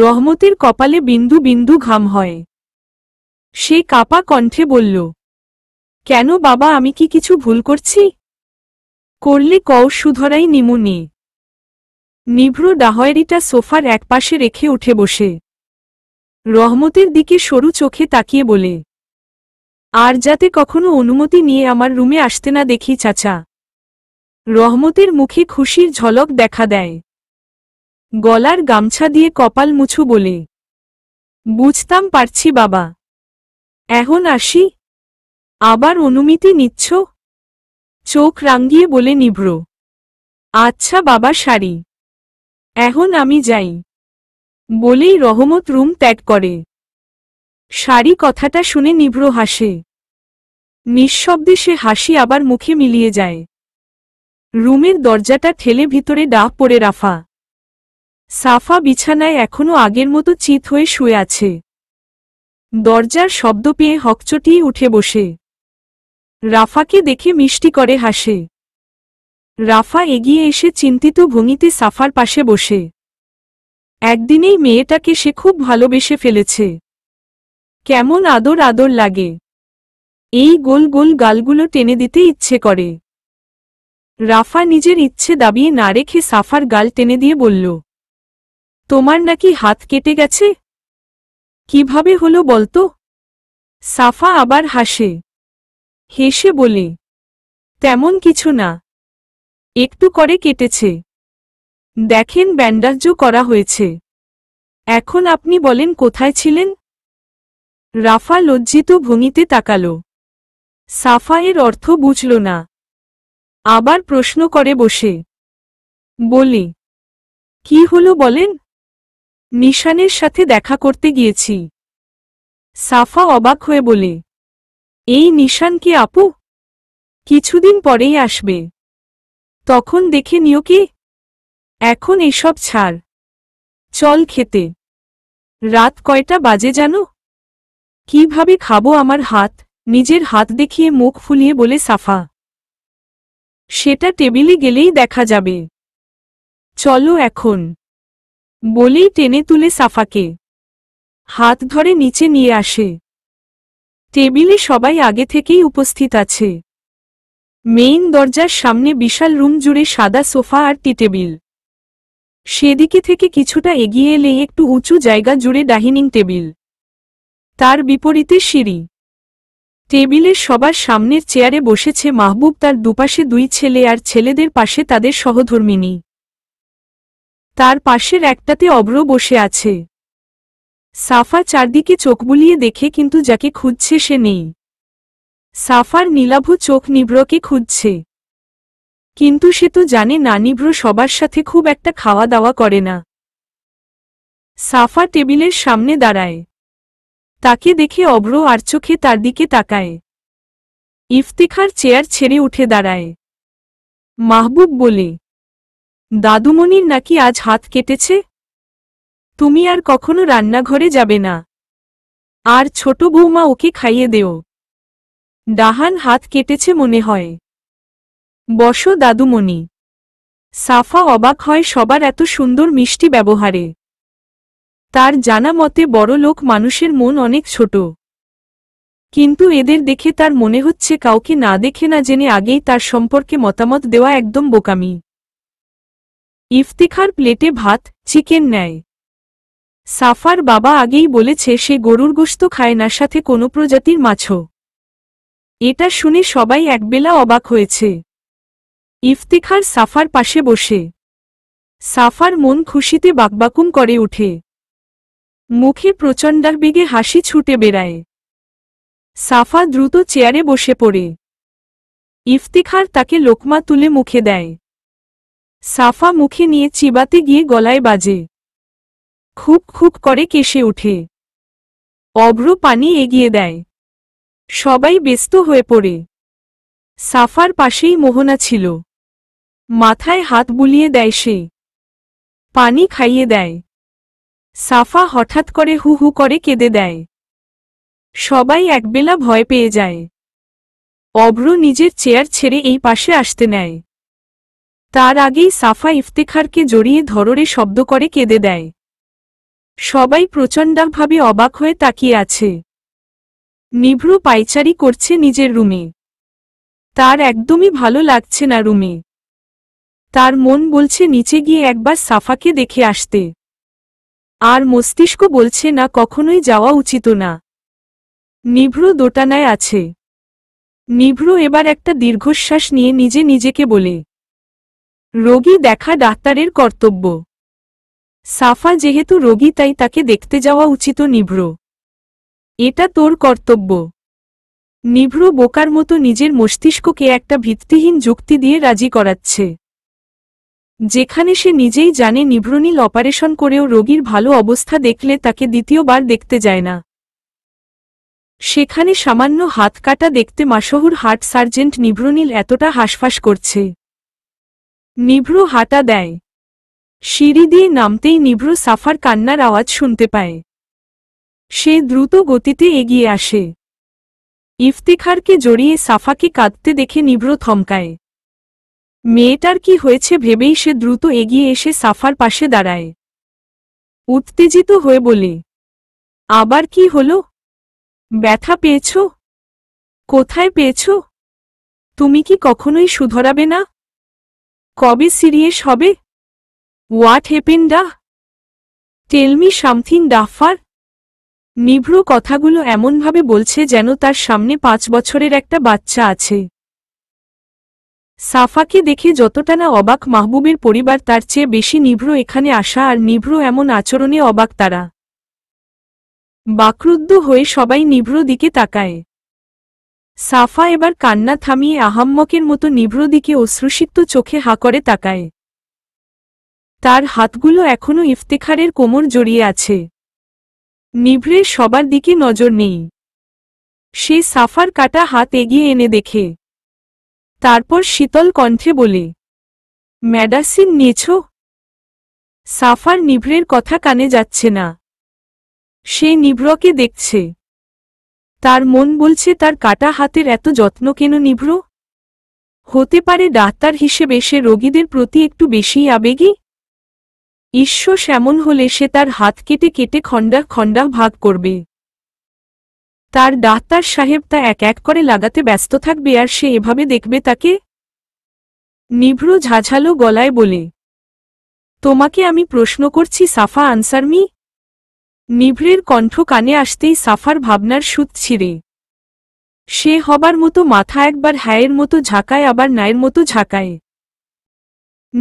রহমতের কপালে বিন্দু বিন্দু ঘাম হয় সে কাপা কণ্ঠে বলল কেন বাবা আমি কি কিছু ভুল করছি করলে কও সুধরাই নিমুনি নিভ্রু ডাহয়েরিটা সোফার একপাশে রেখে উঠে বসে রহমতের দিকে সরু চোখে তাকিয়ে বলে আর যাতে কখনো অনুমতি নিয়ে আমার রুমে আসতে না দেখি চাচা রহমতের মুখে খুশির ঝলক দেখা দেয় গলার গামছা দিয়ে কপাল মুছু বলে বুঝতাম পারছি বাবা এখন আসি আবার অনুমতি নিচ্ছ চোখ রাঙ্গিয়ে বলে নিভ্র আচ্ছা বাবা শাড়ি এখন আমি যাই বলেই রহমত রুম ত্যাগ করে শাড়ি কথাটা শুনে নিভ্র হাসে নিঃশব্দে সে হাসি আবার মুখে মিলিয়ে যায় রুমের দরজাটা ঠেলে ভিতরে ডা পড়ে রাফা সাফা বিছানায় এখনো আগের মতো চিত হয়ে শুয়ে আছে দরজার শব্দ পেয়ে হকচটিয়ে উঠে বসে রাফাকে দেখে মিষ্টি করে হাসে রাফা এগিয়ে এসে চিন্তিত ভঙ্গিতে সাফার পাশে বসে একদিনেই মেয়েটাকে সে খুব ভালোবেসে ফেলেছে কেমন আদর আদর লাগে এই গোল গোল গালগুলো টেনে দিতে ইচ্ছে করে রাফা নিজের ইচ্ছে দাবিয়ে না রেখে সাফার গাল টেনে দিয়ে বলল তোমার নাকি হাত কেটে গেছে কিভাবে হলো বলতো সাফা আবার হাসে হেসে বলে তেমন কিছু না একটু করে কেটেছে দেখেন ব্যান্ডার্য করা হয়েছে এখন আপনি বলেন কোথায় ছিলেন রাফা লজ্জিত ভঙ্গিতে তাকাল সাফা এর অর্থ বুঝল না আবার প্রশ্ন করে বসে বলি কি হলো বলেন নিশানের সাথে দেখা করতে গিয়েছি সাফা অবাক হয়ে বলে এই নিশান কি আপু কিছুদিন পরেই আসবে তখন দেখে নিও কি এখন এসব ছাড় চল খেতে রাত কয়টা বাজে জানো কিভাবে খাবো আমার হাত নিজের হাত দেখিয়ে মুখ ফুলিয়ে বলে সাফা সেটা টেবিলে গেলেই দেখা যাবে চলো এখন বলেই টেনে তুলে সাফাকে হাত ধরে নিচে নিয়ে আসে টেবিলে সবাই আগে থেকেই উপস্থিত আছে মেইন দরজার সামনে বিশাল রুম জুড়ে সাদা সোফা আর টি টেবিল সেদিকে থেকে কিছুটা এগিয়ে এলে একটু উঁচু জায়গা জুড়ে ডাইনিং টেবিল তার বিপরীতে সিঁড়ি টেবিলের সবার সামনের চেয়ারে বসেছে মাহবুব তার দুপাশে দুই ছেলে আর ছেলেদের পাশে তাদের সহধর্মিনী তার পাশের একটাতে অব্র বসে আছে সাফা চারদিকে চোখ বুলিয়ে দেখে কিন্তু যাকে খুঁজছে সে নেই সাফার নীলাভ চোখ নিব্রকে খুঁজছে কিন্তু সে তো জানে না নিব্র সবার সাথে খুব একটা খাওয়া দাওয়া করে না সাফা টেবিলের সামনে দাঁড়ায় তাকে দেখে অব্র আর চোখে তার দিকে তাকায় ইফতেখার চেয়ার ছেড়ে উঠে দাঁড়ায় মাহবুব বলে দাদুমণির নাকি আজ হাত কেটেছে তুমি আর কখনো রান্নাঘরে যাবে না আর ছোট বৌমা ওকে খাইয়ে দেও ডাহান হাত কেটেছে মনে হয় বস দাদুমণি সাফা অবাক হয় সবার এত সুন্দর মিষ্টি ব্যবহারে তার জানা মতে বড় লোক মানুষের মন অনেক ছোট কিন্তু এদের দেখে তার মনে হচ্ছে কাউকে না দেখে না জেনে আগেই তার সম্পর্কে মতামত দেওয়া একদম বোকামি ইফতিখার প্লেটে ভাত চিকেন নেয় সাফার বাবা আগেই বলেছে সে গরুর গোস্ত খায় না সাথে কোনো প্রজাতির মাছও এটা শুনে সবাই একবেলা অবাক হয়েছে ইফতিখার সাফার পাশে বসে সাফার মন খুশিতে বাকবাকুম করে উঠে মুখে প্রচণ্ডার বেগে হাসি ছুটে বেড়ায় সাফা দ্রুত চেয়ারে বসে পড়ে ইফতিখার তাকে লোকমা তুলে মুখে দেয় সাফা মুখে নিয়ে চিবাতে গিয়ে গলায় বাজে খুব খুব করে কেশে উঠে অভ্র পানি এগিয়ে দেয় সবাই ব্যস্ত হয়ে পড়ে সাফার পাশেই মোহনা ছিল মাথায় হাত বুলিয়ে দেয় সে পানি খাইয়ে দেয় সাফা হঠাৎ করে হু হু করে কেঁদে দেয় সবাই একবেলা ভয় পেয়ে যায় অব্র নিজের চেয়ার ছেড়ে এই পাশে আসতে নেয় তার আগেই সাফা ইফতেখারকে জড়িয়ে ধররে শব্দ করে কেঁদে দেয় সবাই প্রচণ্ডভাবে অবাক হয়ে তাকিয়ে আছে নিভ্রু পাইচারি করছে নিজের রুমে তার একদমই ভালো লাগছে না রুমে তার মন বলছে নিচে গিয়ে একবার সাফাকে দেখে আসতে আর মস্তিষ্ক বলছে না কখনোই যাওয়া উচিত না নিভ্রু দোটানায় আছে নিভ্রু এবার একটা দীর্ঘশ্বাস নিয়ে নিজে নিজেকে বলে রোগী দেখা ডাক্তারের কর্তব্য সাফা যেহেতু রোগী তাই তাকে দেখতে যাওয়া উচিত নিভ্রু এটা তোর কর্তব্য নিভ্র বোকার মতো নিজের মস্তিষ্ককে একটা ভিত্তিহীন যুক্তি দিয়ে রাজি করাচ্ছে যেখানে সে নিজেই জানে নিভ্রনীল অপারেশন করেও রোগীর ভালো অবস্থা দেখলে তাকে দ্বিতীয়বার দেখতে যায় না সেখানে সামান্য হাত কাটা দেখতে মাসহুর হার্ট সার্জেন্ট নিভ্রনীল এতটা হাসফাস করছে নিভ্র হাঁটা দেয় সিঁড়ি দিয়ে নামতেই নিভ্র সাফার কান্নার আওয়াজ শুনতে পায় সে দ্রুত গতিতে এগিয়ে আসে ইফতেখারকে জড়িয়ে সাফাকে কাঁদতে দেখে নিব্র থমকায় মেয়েটার কি হয়েছে ভেবেই সে দ্রুত এগিয়ে এসে সাফার পাশে দাঁড়ায় উত্তেজিত হয়ে বলে আবার কি হল ব্যথা পেয়েছ কোথায় পেয়েছ তুমি কি কখনোই শুধরাবে না কবে সিরিয়াস হবে হোয়াট হেপেন ডা টেলমি সামথিং ডাফার নিভ্র কথাগুলো এমনভাবে বলছে যেন তার সামনে পাঁচ বছরের একটা বাচ্চা আছে সাফাকে দেখে যতটা না অবাক মাহবুবের পরিবার তার চেয়ে বেশি নিভ্র এখানে আসা আর নিভ্র এমন আচরণে অবাক তারা বাকরুদ্ধ হয়ে সবাই নিভ্র দিকে তাকায় সাফা এবার কান্না থামিয়ে আহাম্মকের মতো নিভ্র দিকে অশ্রুসিক্ত চোখে হা করে তাকায় তার হাতগুলো এখনও ইফতেখারের কোমর জড়িয়ে আছে নিভড়ে সবার দিকে নজর নেই সে সাফার কাটা হাত এগিয়ে এনে দেখে তারপর শীতল কণ্ঠে বলে ম্যাডাসিন নিয়েছ সাফার নিভড়ের কথা কানে যাচ্ছে না সে নিভ্রকে দেখছে তার মন বলছে তার কাটা হাতের এত যত্ন কেন নিভ্র হতে পারে ডাক্তার হিসেবে সে রোগীদের প্রতি একটু বেশি আবেগী ঈশ্বর সেমন হলে সে তার হাত কেটে কেটে খণ্ডা খণ্ডা ভাগ করবে তার ডাক্তার সাহেব তা এক এক করে লাগাতে ব্যস্ত থাকবে আর সে এভাবে দেখবে তাকে নিভ্র ঝাঝালো গলায় বলে তোমাকে আমি প্রশ্ন করছি সাফা আনসারমি নিভ্রের কণ্ঠ কানে আসতেই সাফার ভাবনার সুত ছিঁড়ে সে হবার মতো মাথা একবার হায়ের মতো ঝাঁকায় আবার নায়ের মতো ঝাঁকায়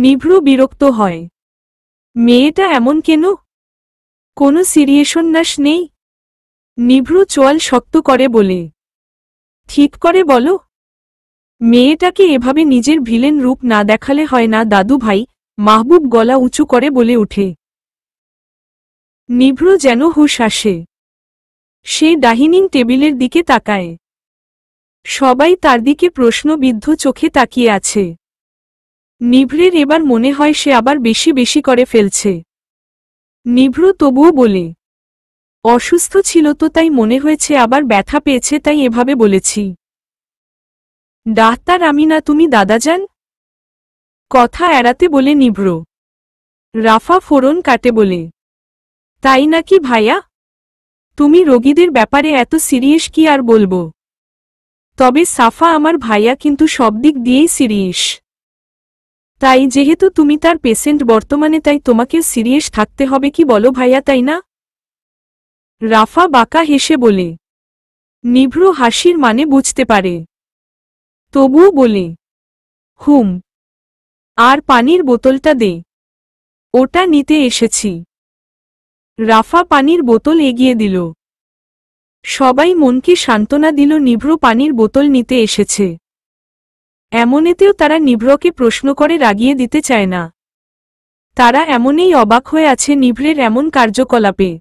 নিভ্র বিরক্ত হয় মেয়েটা এমন কেন কোনো সিরিয়েশন্যাস নেই নিভ্রু চোয়াল শক্ত করে বলে ঠিক করে বলো মেয়েটাকে এভাবে নিজের ভিলেন রূপ না দেখালে হয় না দাদু ভাই মাহবুব গলা উঁচু করে বলে উঠে নিভ্রু যেন হুশ আসে সে ডাইনিং টেবিলের দিকে তাকায় সবাই তার দিকে প্রশ্নবিদ্ধ চোখে তাকিয়ে আছে নিভৃর এবার মনে হয় সে আবার বেশি বেশি করে ফেলছে নিভ্র তবুও বলে অসুস্থ ছিল তো তাই মনে হয়েছে আবার ব্যথা পেয়েছে তাই এভাবে বলেছি ডাক্তার আমি না তুমি দাদা যান কথা এড়াতে বলে নিভ্র রাফা ফোরন কাটে বলে তাই নাকি ভাইয়া তুমি রোগীদের ব্যাপারে এত সিরিয়াস কি আর বলবো তবে সাফা আমার ভাইয়া কিন্তু সব দিক দিয়েই সিরিয়াস তাই যেহেতু তুমি তার পেশেন্ট বর্তমানে তাই তোমাকে সিরিয়াস থাকতে হবে কি বলো ভাইয়া তাই না রাফা বাঁকা হেসে বলে নিভ্র হাসির মানে বুঝতে পারে তবুও বলে হুম আর পানির বোতলটা দে ওটা নিতে এসেছি রাফা পানির বোতল এগিয়ে দিল সবাই মনকে সান্ত্বনা দিল নিভ্র পানির বোতল নিতে এসেছে এমনেতেও তারা নিভ্রকে প্রশ্ন করে রাগিয়ে দিতে চায় না তারা এমনই অবাক হয়ে আছে নিভ্রের এমন কার্যকলাপে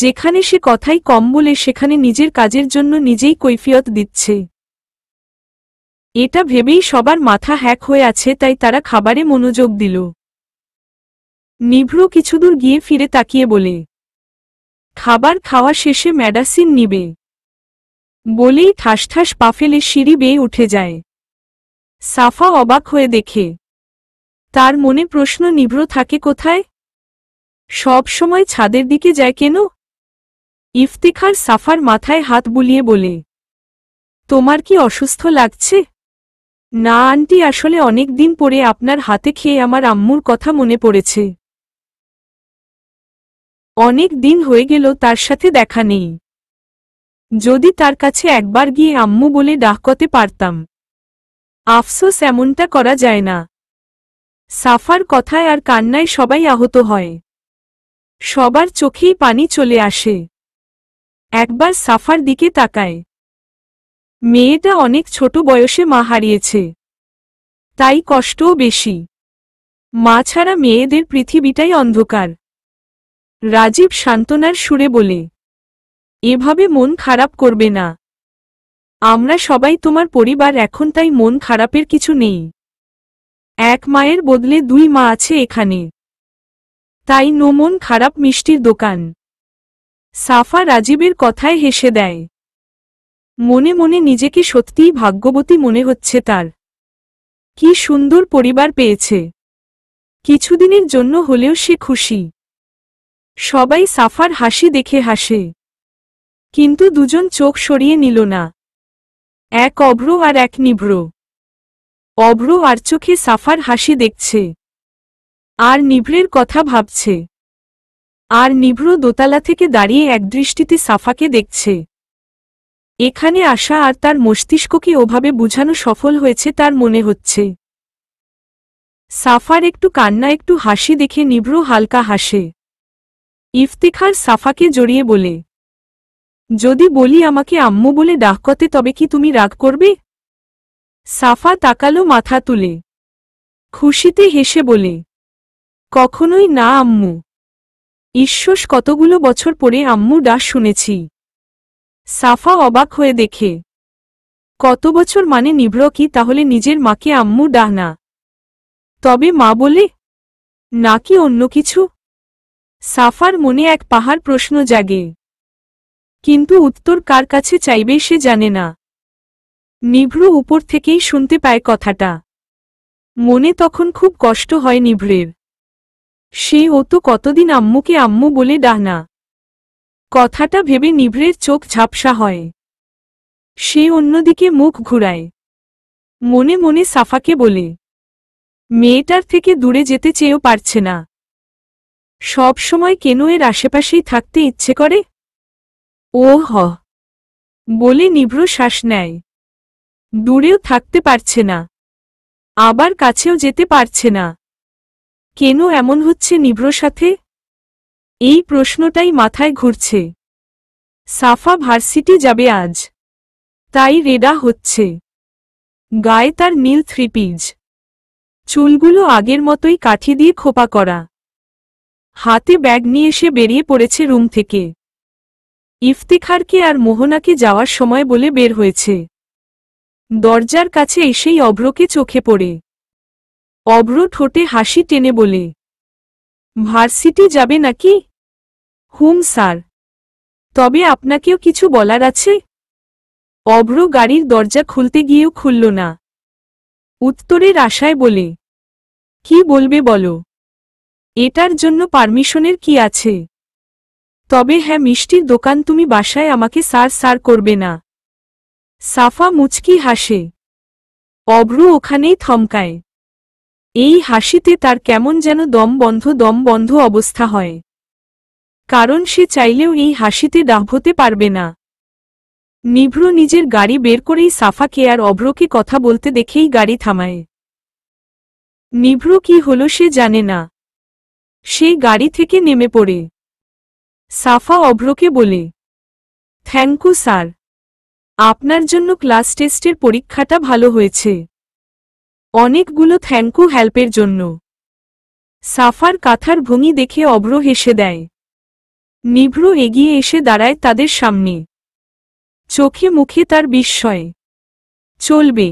যেখানে সে কথাই কম বলে সেখানে নিজের কাজের জন্য নিজেই কৈফিয়ত দিচ্ছে এটা ভেবেই সবার মাথা হ্যাক হয়ে আছে তাই তারা খাবারে মনোযোগ দিল নিভ্র কিছুদূর গিয়ে ফিরে তাকিয়ে বলে খাবার খাওয়া শেষে ম্যাডাসিন নিবে বলেই ঠাস ঠাস পাফেলে সিঁড়ি বেয়ে উঠে যায় সাফা অবাক হয়ে দেখে তার মনে প্রশ্ন নিভ্র থাকে কোথায় সব সময় ছাদের দিকে যায় কেন ইফতিখার সাফার মাথায় হাত বুলিয়ে বলে তোমার কি অসুস্থ লাগছে না আন্টি আসলে অনেক দিন পরে আপনার হাতে খেয়ে আমার আম্মুর কথা মনে পড়েছে অনেক দিন হয়ে গেল তার সাথে দেখা নেই যদি তার কাছে একবার গিয়ে আম্মু বলে ডাকতে পারতাম আফসোস এমনটা করা যায় না সাফার কথায় আর কান্নায় সবাই আহত হয় সবার চোখেই পানি চলে আসে একবার সাফার দিকে তাকায় মেয়েটা অনেক ছোট বয়সে মা হারিয়েছে তাই কষ্টও বেশি মা ছাড়া মেয়েদের পৃথিবীটাই অন্ধকার রাজীব সান্ত্বনার সুরে বলে এভাবে মন খারাপ করবে না আমরা সবাই তোমার পরিবার এখন তাই মন খারাপের কিছু নেই এক মায়ের বদলে দুই মা আছে এখানে তাই নো মন খারাপ মিষ্টির দোকান সাফা রাজীবের কথায় হেসে দেয় মনে মনে নিজেকে সত্যিই ভাগ্যবতী মনে হচ্ছে তার কি সুন্দর পরিবার পেয়েছে কিছুদিনের জন্য হলেও সে খুশি সবাই সাফার হাসি দেখে হাসে কিন্তু দুজন চোখ সরিয়ে নিল না এক অভ্র আর এক নিভ্র অভ্র আর চোখে সাফার হাসি দেখছে আর নিভ্রের কথা ভাবছে আর নিভ্র দোতলা থেকে দাঁড়িয়ে এক দৃষ্টিতে সাফাকে দেখছে এখানে আসা আর তার মস্তিষ্ককে ওভাবে বুঝানো সফল হয়েছে তার মনে হচ্ছে সাফার একটু কান্না একটু হাসি দেখে নিভ্র হালকা হাসে ইফতিখার সাফাকে জড়িয়ে বলে যদি বলি আমাকে আম্মু বলে ডাকতে তবে কি তুমি রাগ করবে সাফা তাকালো মাথা তুলে খুশিতে হেসে বলে কখনোই না আম্মু ঈশ্বস কতগুলো বছর পরে আম্মু ডাক শুনেছি সাফা অবাক হয়ে দেখে কত বছর মানে নিভ্র কি তাহলে নিজের মাকে আম্মু ডাহ না তবে মা বলে নাকি অন্য কিছু সাফার মনে এক পাহাড় প্রশ্ন জাগে কিন্তু উত্তর কার কাছে চাইবে সে জানে না নিভ্রু উপর থেকেই শুনতে পায় কথাটা মনে তখন খুব কষ্ট হয় নিভ্রের সে ও তো কতদিন আম্মুকে আম্মু বলে ডাহনা কথাটা ভেবে নিভ্রের চোখ ঝাপসা হয় সে অন্যদিকে মুখ ঘুরায় মনে মনে সাফাকে বলে মেয়েটার থেকে দূরে যেতে চেয়েও পারছে না সব সময় কেন এর আশেপাশেই থাকতে ইচ্ছে করে ও হ বলে নিভ্র শ্বাস নেয় দূরেও থাকতে পারছে না আবার কাছেও যেতে পারছে না কেন এমন হচ্ছে নিভ্র সাথে এই প্রশ্নটাই মাথায় ঘুরছে সাফা ভার্সিটি যাবে আজ তাই রেডা হচ্ছে গায়ে তার নীল থ্রিপিজ চুলগুলো আগের মতোই কাঠি দিয়ে খোপা করা হাতে ব্যাগ নিয়ে এসে বেরিয়ে পড়েছে রুম থেকে ইফতিখারকে আর মোহনাকে যাওয়ার সময় বলে বের হয়েছে দরজার কাছে এসেই অভ্রকে চোখে পড়ে অভ্র ঠোঁটে হাসি টেনে বলে ভার্সিটি যাবে নাকি হুম স্যার তবে আপনাকেও কিছু বলার আছে অভ্র গাড়ির দরজা খুলতে গিয়েও খুলল না উত্তরের আশায় বলে কি বলবে বলো এটার জন্য পারমিশনের কি আছে তবে হ্যাঁ মিষ্টির দোকান তুমি বাসায় আমাকে সার সার করবে না সাফা মুচকি হাসে অব্রু ওখানেই থমকায় এই হাসিতে তার কেমন যেন দম বন্ধ দম বন্ধ অবস্থা হয় কারণ সে চাইলেও এই হাসিতে ডাভতে পারবে না নিভ্র নিজের গাড়ি বের করেই সাফাকে আর অব্রকে কথা বলতে দেখেই গাড়ি থামায় নিভ্র কি হলো সে জানে না সে গাড়ি থেকে নেমে পড়ে সাফা অভ্রকে বলে ইউ স্যার আপনার জন্য ক্লাস টেস্টের পরীক্ষাটা ভালো হয়েছে অনেকগুলো থ্যাংকু হেল্পের জন্য সাফার কাথার ভঙ্গি দেখে অভ্র হেসে দেয় নিভ্র এগিয়ে এসে দাঁড়ায় তাদের সামনে চোখে মুখে তার বিস্ময় চলবে